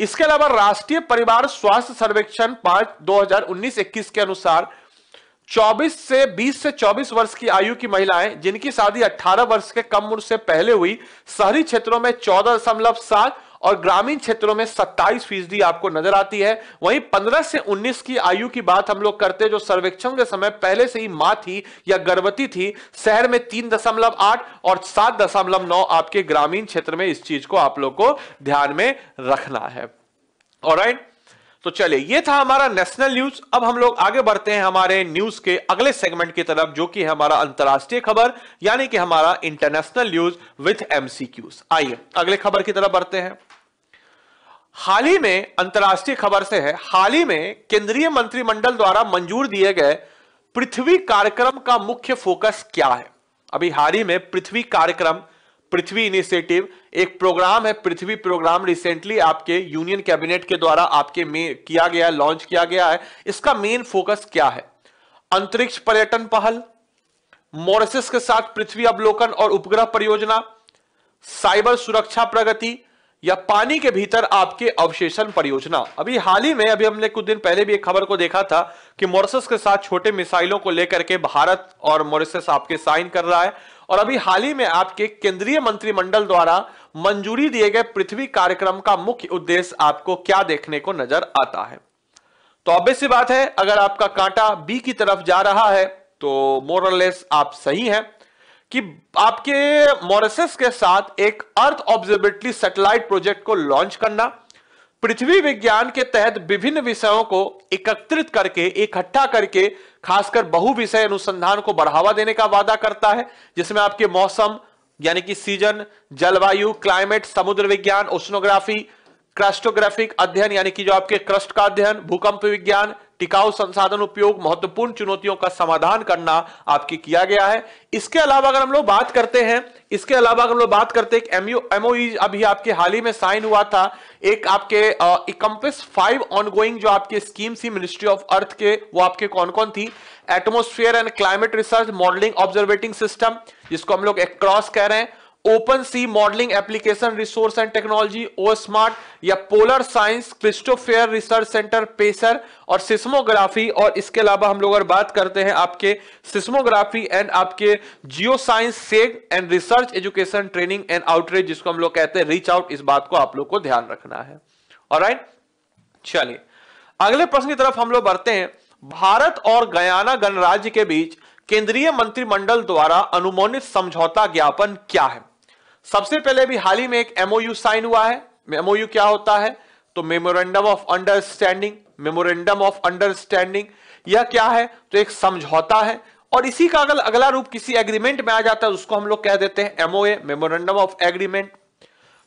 इसके अलावा राष्ट्रीय परिवार स्वास्थ्य सर्वेक्षण पांच दो हजार के अनुसार 24 से 20 से 24 वर्ष की आयु की महिलाएं जिनकी शादी 18 वर्ष के कम उम्र से पहले हुई शहरी क्षेत्रों में चौदह दशमलव सात और ग्रामीण क्षेत्रों में 27 फीसदी आपको नजर आती है वहीं 15 से 19 की आयु की बात हम लोग करते हैं जो सर्वेक्षण के समय पहले से ही मां थी या गर्भवती थी शहर में तीन दशमलव आठ और सात दशमलव नौ आपके ग्रामीण क्षेत्र में इस चीज को आप लोग को ध्यान में रखना है और तो चलिए ये था हमारा नेशनल न्यूज अब हम लोग आगे बढ़ते हैं हमारे न्यूज के अगले सेगमेंट की तरफ जो कि है हमारा अंतर्राष्ट्रीय खबर यानी कि हमारा इंटरनेशनल न्यूज विथ एमसीक्यूज आइए अगले खबर की तरफ बढ़ते हैं हाल ही में अंतर्राष्ट्रीय खबर से है हाल ही में केंद्रीय मंत्रिमंडल द्वारा मंजूर दिए गए पृथ्वी कार्यक्रम का मुख्य फोकस क्या है अभी हाल ही में पृथ्वी कार्यक्रम पृथ्वी इनिशिएटिव एक प्रोग्राम है पृथ्वी प्रोग्राम रिसेंटली आपके यूनियन कैबिनेट के द्वारा आपके में किया गया लॉन्च किया गया है इसका मेन फोकस क्या है अंतरिक्ष पर्यटन पहल मॉरिसस के साथ पृथ्वी अवलोकन और उपग्रह परियोजना साइबर सुरक्षा प्रगति या पानी के भीतर आपके अवशेषण परियोजना अभी हाल ही में अभी हमने कुछ दिन पहले भी एक खबर को देखा था कि मॉरिसस के साथ छोटे मिसाइलों को लेकर के भारत और मॉरिसस आपके साइन कर रहा है और अभी हाल ही में आपके केंद्रीय मंत्रिमंडल द्वारा मंजूरी दिए गए पृथ्वी कार्यक्रम का मुख्य उद्देश्य आपको क्या देखने को नजर आता है तो ऑब्वियस बात है अगर आपका कांटा बी की तरफ जा रहा है तो मोरलेस आप सही है कि आपके मॉरिसस के साथ एक अर्थ ऑब्जर्वेटरी सैटेलाइट प्रोजेक्ट को लॉन्च करना पृथ्वी विज्ञान के तहत विभिन्न विषयों को एकत्रित करके इकट्ठा करके खासकर बहु विषय अनुसंधान को बढ़ावा देने का वादा करता है जिसमें आपके मौसम यानी कि सीजन जलवायु क्लाइमेट समुद्र विज्ञान ओशनोग्राफी क्रस्टोग्राफिक अध्ययन यानी कि जो आपके क्रस्ट का अध्ययन भूकंप विज्ञान टिकाऊ संसाधन उपयोग महत्वपूर्ण चुनौतियों का समाधान करना आपकी किया गया है इसके अलावा अगर हम लोग बात करते हैं इसके अलावा अगर हम लोग बात करते हैं एमयू एमओई e अभी आपके हाल ही में साइन हुआ था एक आपके इकम्पिस फाइव ऑनगोइंग जो आपकी स्कीम थी मिनिस्ट्री ऑफ अर्थ के वो आपके कौन कौन थी atmosphere and climate research modelling observing system जिसको हम लोग एक्रॉस कह रहे हैं open sea modelling application resource and technology O smart या polar science cryosphere research centre pacer और सिस्मोग्राफी और इसके अलावा हम लोग अगर बात करते हैं आपके सिस्मोग्राफी एंड आपके geo science sage and research education training and outreach जिसको हम लोग कहते हैं रीच आउट इस बात को आप लोग को ध्यान रखना है और राइट चलिए अगले प्रश्न की तरफ हम लोग बढ़ते हैं भारत और गयाना गणराज्य के बीच केंद्रीय मंत्रिमंडल द्वारा अनुमोदित समझौता ज्ञापन क्या है सबसे पहले भी हाल ही में एक एमओयू साइन हुआ है एमओयू क्या होता है तो memorandum of understanding memorandum of understanding यह क्या है तो एक समझौता है और इसी का अगर अगला रूप किसी एग्रीमेंट में आ जाता है उसको हम लोग कह देते हैं एमओए मेमोरेंडम ऑफ एग्रीमेंट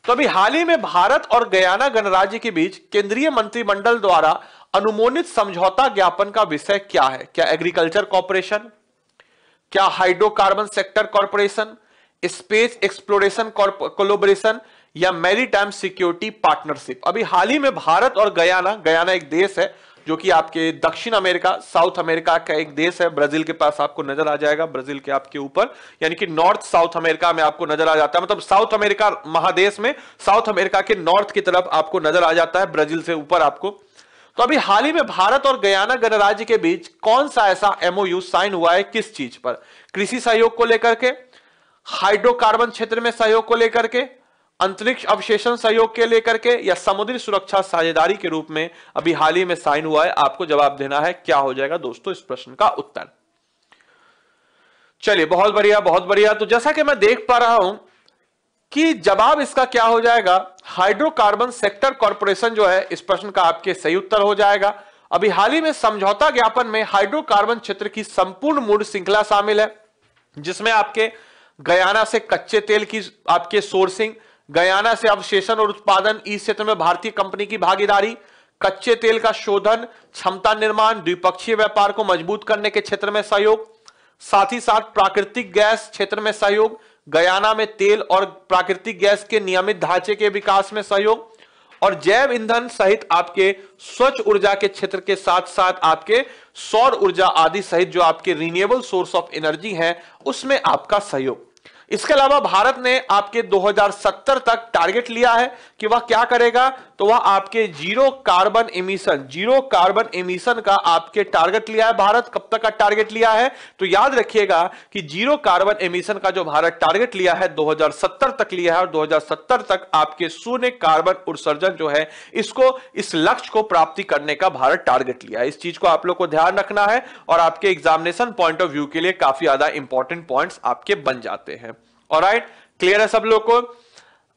तो अभी हाल ही में भारत और गयाना गणराज्य के बीच केंद्रीय मंत्रिमंडल द्वारा अनुमोदित समझौता ज्ञापन का विषय क्या है क्या एग्रीकल्चर कॉरपोरेशन क्या hydrocarbon sector corporation space exploration collaboration या मेरी टाइम सिक्योरिटी पार्टनरशिप अभी हाल ही में भारत और गयाना गयाना एक देश है जो कि आपके दक्षिण अमेरिका साउथ अमेरिका का एक देश है ब्राजील के पास आपको नजर आ जाएगा ब्राजील के आपके ऊपर यानी कि नॉर्थ साउथ अमेरिका में आपको नजर आ जाता है मतलब साउथ अमेरिका महादेश में साउथ अमेरिका के नॉर्थ की तरफ आपको नजर आ जाता है ब्राजील से ऊपर आपको तो अभी हाल ही में भारत और गयाना गणराज्य के बीच कौन सा ऐसा एमओयू साइन हुआ है किस चीज पर कृषि सहयोग को लेकर के हाइड्रोकार्बन क्षेत्र में सहयोग को लेकर के अंतरिक्ष अवशेषण सहयोग के लेकर के या समुद्री सुरक्षा साझेदारी के रूप में अभी हाल ही में साइन हुआ है आपको जवाब देना है क्या हो जाएगा दोस्तों इस प्रश्न का उत्तर चलिए बहुत बढ़िया बहुत बढ़िया तो जैसा कि मैं देख पा रहा हूं कि जवाब इसका क्या हो जाएगा हाइड्रोकार्बन सेक्टर कॉरपोरेशन जो है इस प्रश्न का आपके सही उत्तर हो जाएगा अभी हाल ही में समझौता ज्ञापन में हाइड्रोकार्बन क्षेत्र की संपूर्ण मूल श्रृंखला शामिल है जिसमें आपके गयाना से कच्चे तेल की आपके सोर्सिंग गयाना से अवशेषण और उत्पादन इस क्षेत्र में भारतीय कंपनी की भागीदारी कच्चे तेल का शोधन क्षमता निर्माण द्विपक्षीय व्यापार को मजबूत करने के क्षेत्र में सहयोग साथ ही साथ प्राकृतिक गैस क्षेत्र में सहयोग गयाना में तेल और प्राकृतिक गैस के नियमित ढांचे के विकास में सहयोग और जैव ईंधन सहित आपके स्वच्छ ऊर्जा के क्षेत्र के साथ साथ आपके सौर ऊर्जा आदि सहित जो आपके रिन्यूएबल सोर्स ऑफ एनर्जी है उसमें आपका सहयोग इसके अलावा भारत ने आपके 2070 तक टारगेट लिया है कि वह क्या करेगा तो वह आपके zero carbon emission zero carbon emission का आपके टारगेट लिया है भारत कब तक का टारगेट लिया है तो याद रखिएगा कि जीरो कार्बन इमिशन का जो भारत टारगेट लिया है 2070 तक लिया है और 2070 तक आपके शून्य कार्बन उत्सर्जन जो है इसको इस लक्ष्य को प्राप्ति करने का भारत टारगेट लिया है इस चीज को आप लोग को ध्यान रखना है और आपके एग्जामिनेशन पॉइंट ऑफ व्यू के लिए काफी ज्यादा इंपॉर्टेंट पॉइंट आपके बन जाते हैं और क्लियर है सब लोग को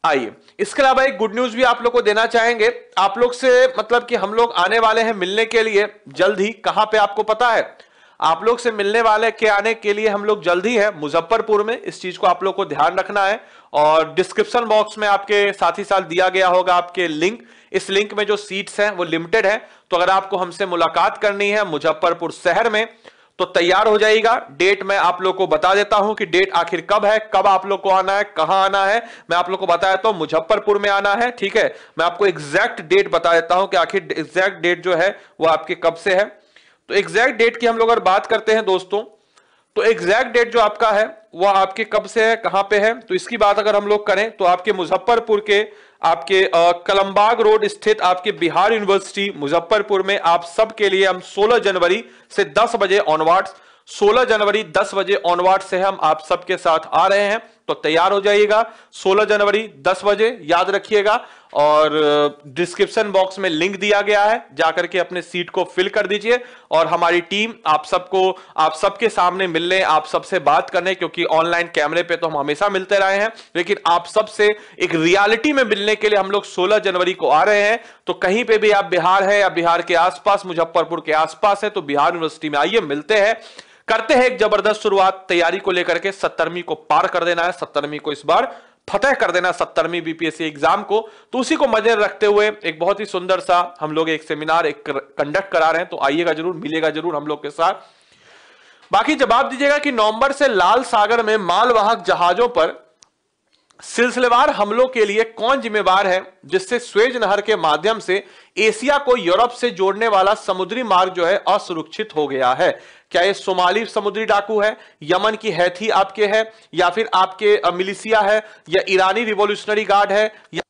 आइए इसके अलावा एक गुड न्यूज भी आप लोग को देना चाहेंगे आप लोग से मतलब कि हम लोग आने वाले हैं मिलने के लिए जल्द ही कहां पे आपको पता है आप लोग से मिलने वाले के आने के लिए हम लोग जल्द ही है मुजफ्फरपुर में इस चीज को आप लोग को ध्यान रखना है और डिस्क्रिप्शन बॉक्स में आपके साथ ही साथ दिया गया होगा आपके लिंक इस लिंक में जो सीट्स हैं वो लिमिटेड है तो अगर आपको हमसे मुलाकात करनी है मुजफ्फरपुर शहर में तो तैयार हो जाएगा डेट मैं आप लोग को बता देता हूं कि डेट आखिर कब है कब आप लोग को आना है कहां आना है मैं आप लोग को बता देता हूं तो मुजफ्फरपुर में आना है ठीक है मैं आपको एग्जैक्ट डेट बता देता हूं कि आखिर एग्जैक्ट डेट जो है वो आपके कब से है तो एग्जैक्ट डेट की हम लोग अगर बात करते हैं दोस्तों तो एग्जैक्ट डेट जो आपका है वह आपके कब से है कहां पे है तो इसकी बात अगर हम लोग करें तो आपके मुजफ्फरपुर के आपके कलमबाग रोड स्थित आपके बिहार यूनिवर्सिटी मुजफ्फरपुर में आप सबके लिए हम 16 जनवरी से 10 बजे ऑनवर्ड्स 16 जनवरी 10 बजे ऑनवर्ड से हम आप सबके साथ आ रहे हैं तो तैयार हो जाइएगा 16 जनवरी 10 बजे याद रखिएगा और डिस्क्रिप्शन बॉक्स में लिंक दिया गया है जाकर के अपने सीट को फिल कर दीजिए और हमारी टीम आप सबको आप सबके सामने मिलने आप सबसे बात करने क्योंकि ऑनलाइन कैमरे पे तो हम हमेशा मिलते रहे हैं लेकिन आप सबसे एक रियलिटी में मिलने के लिए हम लोग 16 जनवरी को आ रहे हैं तो कहीं पे भी आप बिहार है या बिहार के आसपास मुजफ्फरपुर के आसपास है तो बिहार यूनिवर्सिटी में आइए मिलते हैं करते हैं एक जबरदस्त शुरुआत तैयारी को लेकर के सत्तरवीं को पार कर देना है सत्तरवीं को इस बार फतेह कर देना सत्तरवीं बीपीएससी एग्जाम को तो उसी को मजे रखते हुए एक बहुत ही सुंदर सा हम लोग एक सेमिनार एक कंडक्ट करा रहे हैं तो आइएगा जरूर मिलेगा जरूर हम लोग के साथ बाकी जवाब दीजिएगा कि नवंबर से लाल सागर में मालवाहक जहाजों पर सिलसिलेवार हमलों के लिए कौन जिम्मेवार है जिससे स्वेज नहर के माध्यम से एशिया को यूरोप से जोड़ने वाला समुद्री मार्ग जो है असुरक्षित हो गया है क्या ये सोमाली समुद्री डाकू है यमन की हैथी आपके है या फिर आपके मिलिसिया है या ईरानी रिवोल्यूशनरी गार्ड है या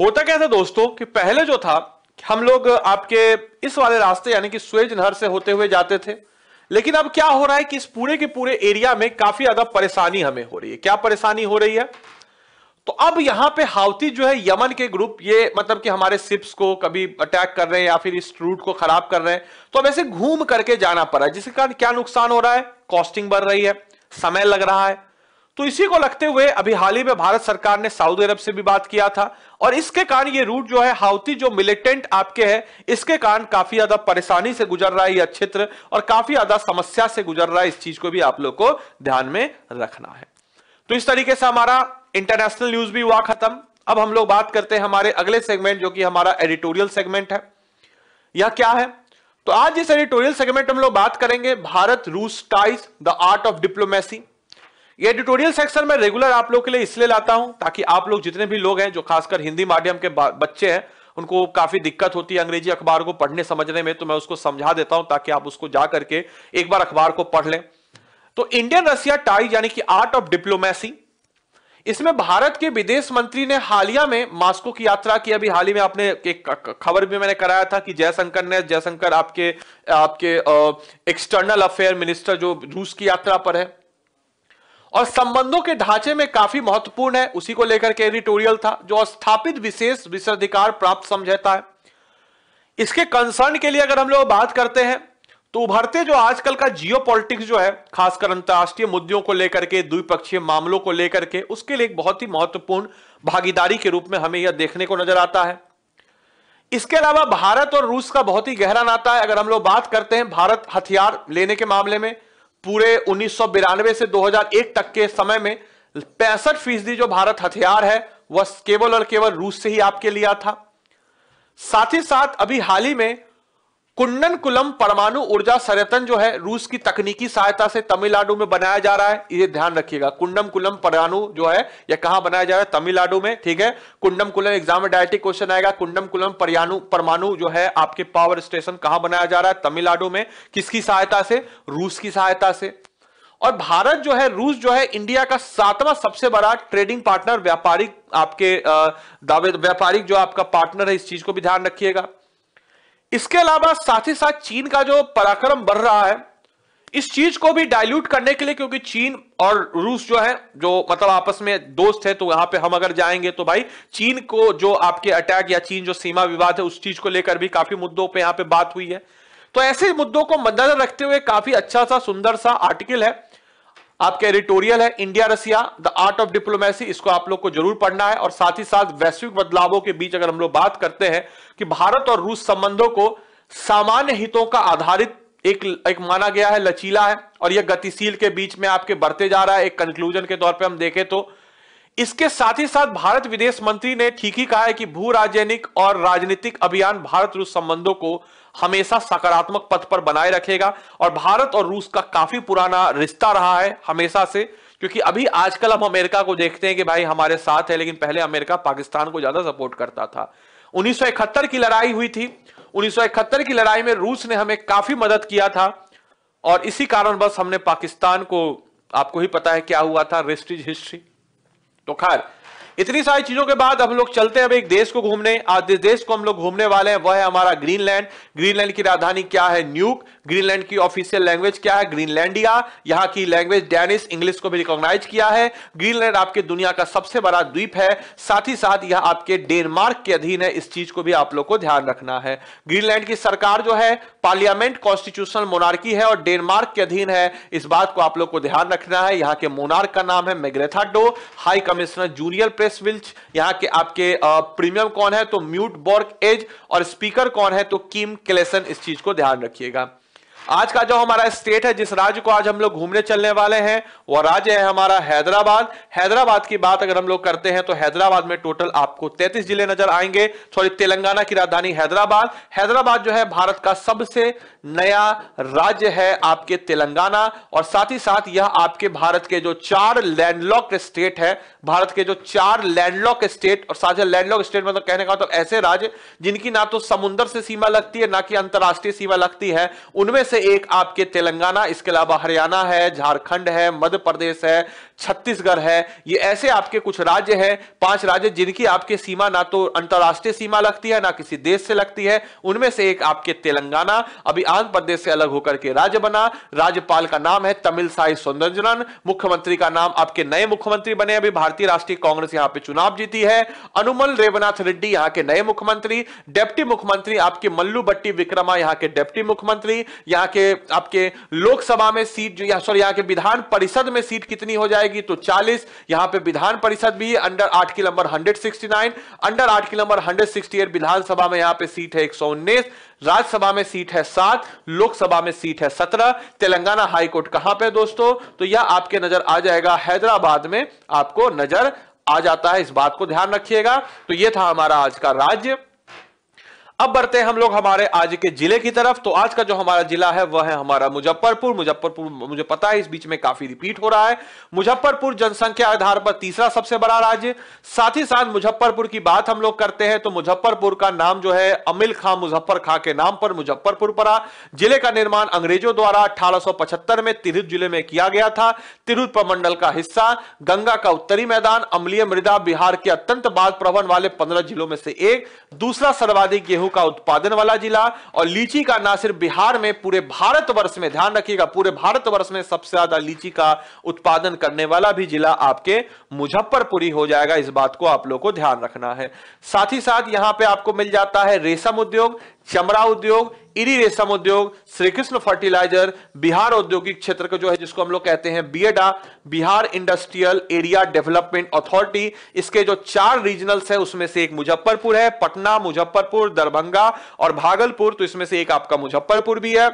होता क्या था दोस्तों कि पहले जो था हम लोग आपके इस वाले रास्ते यानी कि स्वेज नहर से होते हुए जाते थे लेकिन अब क्या हो रहा है कि इस पूरे के पूरे एरिया में काफी ज्यादा परेशानी हमें हो रही है क्या परेशानी हो रही है तो अब यहां पे हाउती जो है यमन के ग्रुप ये मतलब कि हमारे सिप्स को कभी अटैक कर रहे हैं या फिर इस रूट को खराब कर रहे हैं तो अब ऐसे घूम करके जाना पड़ा है जिसके कारण क्या नुकसान हो रहा है कॉस्टिंग बढ़ रही है समय लग रहा है तो इसी को लगते हुए अभी हाल ही में भारत सरकार ने सऊदी अरब से भी बात किया था और इसके कारण ये रूट जो है हाउती जो मिलिटेंट आपके है इसके कारण काफी ज्यादा परेशानी से गुजर रहा है यह क्षेत्र और काफी ज्यादा समस्या से गुजर रहा है इस चीज को भी आप लोग को ध्यान में रखना है तो इस तरीके से हमारा इंटरनेशनल न्यूज भी हुआ खत्म अब हम लोग बात करते हैं हमारे अगले सेगमेंट जो कि हमारा एडिटोरियल सेगमेंट है यह क्या है तो आज इस एडिटोरियल सेगमेंट हम लोग बात करेंगे भारत रूस ties the art of diplomacy ये ट्यूटोरियल सेक्शन में रेगुलर आप लोग के लिए इसलिए लाता हूं ताकि आप लोग जितने भी लोग हैं जो खासकर हिंदी माध्यम के बच्चे हैं उनको काफी दिक्कत होती है अंग्रेजी अखबार को पढ़ने समझने में तो मैं उसको समझा देता हूं ताकि आप उसको जा करके एक बार अखबार को पढ़ लें तो इंडियन रसिया टाई यानी कि आर्ट ऑफ डिप्लोमेसी इसमें भारत के विदेश मंत्री ने हालिया में मास्को की यात्रा की अभी हाल ही में आपने एक खबर भी मैंने कराया था कि जयशंकर ने जयशंकर आपके आपके एक्सटर्नल अफेयर मिनिस्टर जो रूस की यात्रा पर है और संबंधों के ढांचे में काफी महत्वपूर्ण है उसी को लेकर के एडिटोरियल था जो स्थापित विशेष विशेषाधिकार प्राप्त समझौता है इसके कंसर्न के लिए अगर हम लोग बात करते हैं तो उभरते जो आजकल का जियो जो है खासकर अंतर्राष्ट्रीय मुद्दों को लेकर के द्विपक्षीय मामलों को लेकर के उसके लिए एक बहुत ही महत्वपूर्ण भागीदारी के रूप में हमें यह देखने को नजर आता है इसके अलावा भारत और रूस का बहुत ही गहरा नाता है अगर हम लोग बात करते हैं भारत हथियार लेने के मामले में पूरे उन्नीस से 2001 तक के समय में पैंसठ फीसदी जो भारत हथियार है वह केवल और केवल रूस से ही आपके लिया था साथ ही साथ अभी हाल ही में कुंडन कुलम परमाणु ऊर्जा संयतन जो है रूस की तकनीकी सहायता से तमिलनाडु में बनाया जा रहा है ये ध्यान रखिएगा कुंडम कुलम परमाणु जो है यह कहां बनाया जा रहा है तमिलनाडु में ठीक है कुंडम कुलम एग्जाम में डायरेक्ट क्वेश्चन आएगा कुंडम कुलम परमाणु परमाणु जो है आपके पावर स्टेशन कहां बनाया जा रहा है तमिलनाडु में किसकी सहायता से रूस की सहायता से और भारत जो है रूस जो है इंडिया का सातवां सबसे बड़ा ट्रेडिंग पार्टनर व्यापारिक आपके दावे व्यापारिक जो आपका पार्टनर है इस चीज को भी ध्यान रखिएगा इसके अलावा साथ ही साथ चीन का जो पराक्रम बढ़ रहा है इस चीज को भी डाइल्यूट करने के लिए क्योंकि चीन और रूस जो है जो मतलब आपस में दोस्त है तो यहां पे हम अगर जाएंगे तो भाई चीन को जो आपके अटैक या चीन जो सीमा विवाद है उस चीज को लेकर भी काफी मुद्दों पे यहां पे बात हुई है तो ऐसे मुद्दों को मद्देनजर रखते हुए काफी अच्छा सा सुंदर सा आर्टिकल है आपके एडिटोरियल है India Russia the art of diplomacy इसको आप लोग को जरूर पढ़ना है और साथ ही साथ वैश्विक बदलावों के बीच अगर हम लोग बात करते हैं कि भारत और रूस संबंधों को सामान्य हितों का आधारित एक एक माना गया है लचीला है और यह गतिशील के बीच में आपके बढ़ते जा रहा है एक कंक्लूजन के तौर पर हम देखें तो इसके साथ ही साथ भारत विदेश मंत्री ने ठीक ही कहा है कि भू राजनीतिक और राजनीतिक अभियान भारत रूस संबंधों को हमेशा सकारात्मक पथ पर बनाए रखेगा और भारत और रूस का काफी पुराना रिश्ता रहा है हमेशा से क्योंकि अभी आजकल हम अमेरिका को देखते हैं कि भाई हमारे साथ है लेकिन पहले अमेरिका पाकिस्तान को ज्यादा सपोर्ट करता था उन्नीस की लड़ाई हुई थी उन्नीस की लड़ाई में रूस ने हमें काफी मदद किया था और इसी कारण बस हमने पाकिस्तान को आपको ही पता है क्या हुआ था रेस्ट हिस्ट्री तो खैर इतनी सारी चीजों के बाद हम लोग चलते हैं अब एक देश को घूमने आज जिस देश को हम लोग घूमने वाले हैं वह है हमारा ग्रीनलैंड ग्रीनलैंड की राजधानी क्या है न्यूक ग्रीनलैंड की ऑफिशियल लैंग्वेज क्या है ग्रीनलैंडिया यहाँ की लैंग्वेज डेनिस इंग्लिश को भी रिकॉग्नाइज किया है ग्रीनलैंड आपके दुनिया का सबसे बड़ा द्वीप है साथ ही साथ यह आपके डेनमार्क के अधीन है इस चीज को भी आप लोग को ध्यान रखना है ग्रीनलैंड की सरकार जो है पार्लियामेंट कॉन्स्टिट्यूशनल मोनार्की है और डेनमार्क के अधीन है इस बात को आप लोग को ध्यान रखना है यहाँ के मोनार्क का नाम है Margrethe high commissioner Julie Praest Wilche यहाँ के आपके प्रीमियम कौन है तो म्यूट बॉर्क एज और स्पीकर कौन है तो किम क्लेसन इस चीज को ध्यान रखिएगा आज का जो हमारा स्टेट है जिस राज्य को आज हम लोग घूमने चलने वाले हैं वह राज्य है हमारा हैदराबाद हैदराबाद की बात अगर हम लोग करते हैं तो हैदराबाद में टोटल आपको 33 जिले नजर आएंगे सॉरी तेलंगाना की राजधानी हैदराबाद हैदराबाद जो है भारत का सबसे नया राज्य है आपके तेलंगाना और साथ ही साथ यह आपके भारत के जो चार लैंडलॉक स्टेट है भारत के जो चार लैंडलॉक स्टेट और साथ ही लैंडलॉक स्टेट मतलब कहने का तो ऐसे राज्य जिनकी ना तो समुद्र से सीमा लगती है ना कि अंतर्राष्ट्रीय सीमा लगती है उनमें से एक आपके तेलंगाना इसके अलावा हरियाणा है झारखंड है मध्य प्रदेश है छत्तीसगढ़ है ये ऐसे आपके कुछ राज्य हैं पांच राज्य जिनकी आपकी सीमा ना तो अंतर्राष्ट्रीय सीमा लगती है ना किसी देश से लगती है उनमें से एक आपके तेलंगाना अभी आंध्र प्रदेश से अलग होकर के राज्य बना राज्यपाल का नाम है तमिल साई सौंदरजन मुख्यमंत्री का नाम आपके नए मुख्यमंत्री बने अभी भारतीय राष्ट्रीय कांग्रेस यहाँ पे चुनाव जीती है अनुमल रेवनाथ रेड्डी यहाँ के नए मुख्यमंत्री डेप्टी मुख्यमंत्री आपके मल्लू बट्टी विक्रमा यहाँ के डेप्टी मुख्यमंत्री यहाँ के आपके लोकसभा में सीट सॉरी यहाँ के विधान परिषद में सीट कितनी हो जाएगी जाएगी तो 40 यहां पे विधान परिषद भी अंडर आठ की नंबर 169 अंडर आठ की नंबर 168 विधानसभा में यहां पे सीट है एक राज्यसभा में सीट है सात लोकसभा में सीट है सत्रह तेलंगाना हाईकोर्ट कहां पे दोस्तों तो यह आपके नजर आ जाएगा हैदराबाद में आपको नजर आ जाता है इस बात को ध्यान रखिएगा तो यह था हमारा आज का राज्य अब बढ़ते हैं हम लोग हमारे आज के जिले की तरफ तो आज का जो हमारा जिला है वह है हमारा मुजफ्फरपुर मुजफ्फरपुर मुझे पता है इस बीच में काफी रिपीट हो रहा है मुजफ्फरपुर जनसंख्या आधार पर तीसरा सबसे बड़ा राज्य साथ ही साथ मुजफ्फरपुर की बात हम लोग करते हैं तो मुजफ्फरपुर का नाम जो है अमिल खां मुजफ्फर खां के नाम पर मुजफ्फरपुर पड़ा जिले का निर्माण अंग्रेजों द्वारा अठारह में तिरुत जिले में किया गया था तिरुत प्रमंडल का हिस्सा गंगा का उत्तरी मैदान अमलीय मृदा बिहार के अत्यंत बाढ़ प्रवण वाले पंद्रह जिलों में से एक दूसरा सर्वाधिक गेहूं गेहूं का उत्पादन वाला जिला और लीची का ना सिर्फ बिहार में पूरे भारत वर्ष में ध्यान रखिएगा पूरे भारत वर्ष में सबसे ज्यादा लीची का उत्पादन करने वाला भी जिला आपके मुजफ्फरपुरी हो जाएगा इस बात को आप लोग को ध्यान रखना है साथ ही साथ यहां पर आपको मिल जाता है रेशम उद्योग चमड़ा उद्योग इरी रेशम उद्योग श्री कृष्ण फर्टिलाइजर बिहार औद्योगिक क्षेत्र का जो है जिसको हम लोग कहते हैं BIADA Bihar industrial area development authority इसके जो चार रीजनल्स हैं उसमें से एक मुजफ्फरपुर है पटना मुजफ्फरपुर दरभंगा और भागलपुर तो इसमें से एक आपका मुजफ्फरपुर भी है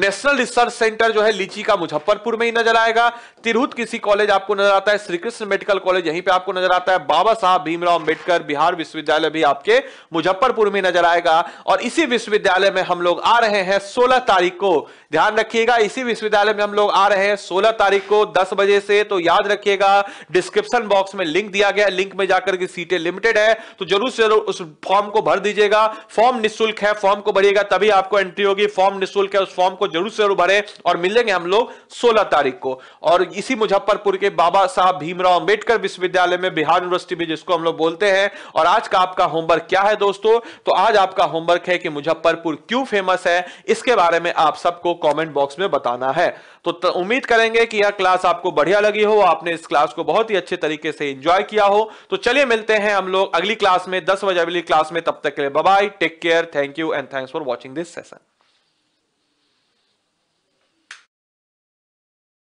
नेशनल रिसर्च सेंटर जो है लीची का मुजफ्फरपुर में ही नजर आएगा तिरहुत किसी कॉलेज आपको नजर आता है श्री कृष्ण मेडिकल कॉलेज यहीं पे आपको नजर आता है बाबा साहब भीमराव अंबेडकर बिहार विश्वविद्यालय भी आपके मुजफ्फरपुर में नजर आएगा और इसी विश्वविद्यालय में हम लोग आ रहे हैं सोलह तारीख को ध्यान रखिएगा इसी विश्वविद्यालय में हम लोग आ रहे हैं सोलह तारीख को दस बजे से तो याद रखिएगा डिस्क्रिप्शन बॉक्स में लिंक दिया गया लिंक में जाकर के सीटें लिमिटेड है तो जरूर से जरूर उस फॉर्म को भर दीजिएगा फॉर्म निःशुल्क है फॉर्म को भरिएगा तभी आपको एंट्री होगी फॉर्म निःशुल्क है उस फॉर्म को जरूर से जरूर भरें और मिलेंगे हम लोग सोलह तारीख को और इसी मुजफ्फरपुर के बाबा साहब भीमराव अंबेडकर विश्वविद्यालय में बिहार यूनिवर्सिटी में जिसको हम लोग बोलते हैं और आज का आपका होमवर्क क्या है दोस्तों तो आज आपका होमवर्क है कि मुजफ्फरपुर क्यों फेमस है इसके बारे में आप सबको कॉमेंट बॉक्स में बताना है तो उम्मीद करेंगे कि यह क्लास आपको बढ़िया लगी हो आपने इस क्लास को बहुत ही अच्छे तरीके से एंजॉय किया हो तो चलिए मिलते हैं हम लोग अगली क्लास में दस बजे अगली क्लास में तब तक के लिए bye take care thank you and thanks for watching this session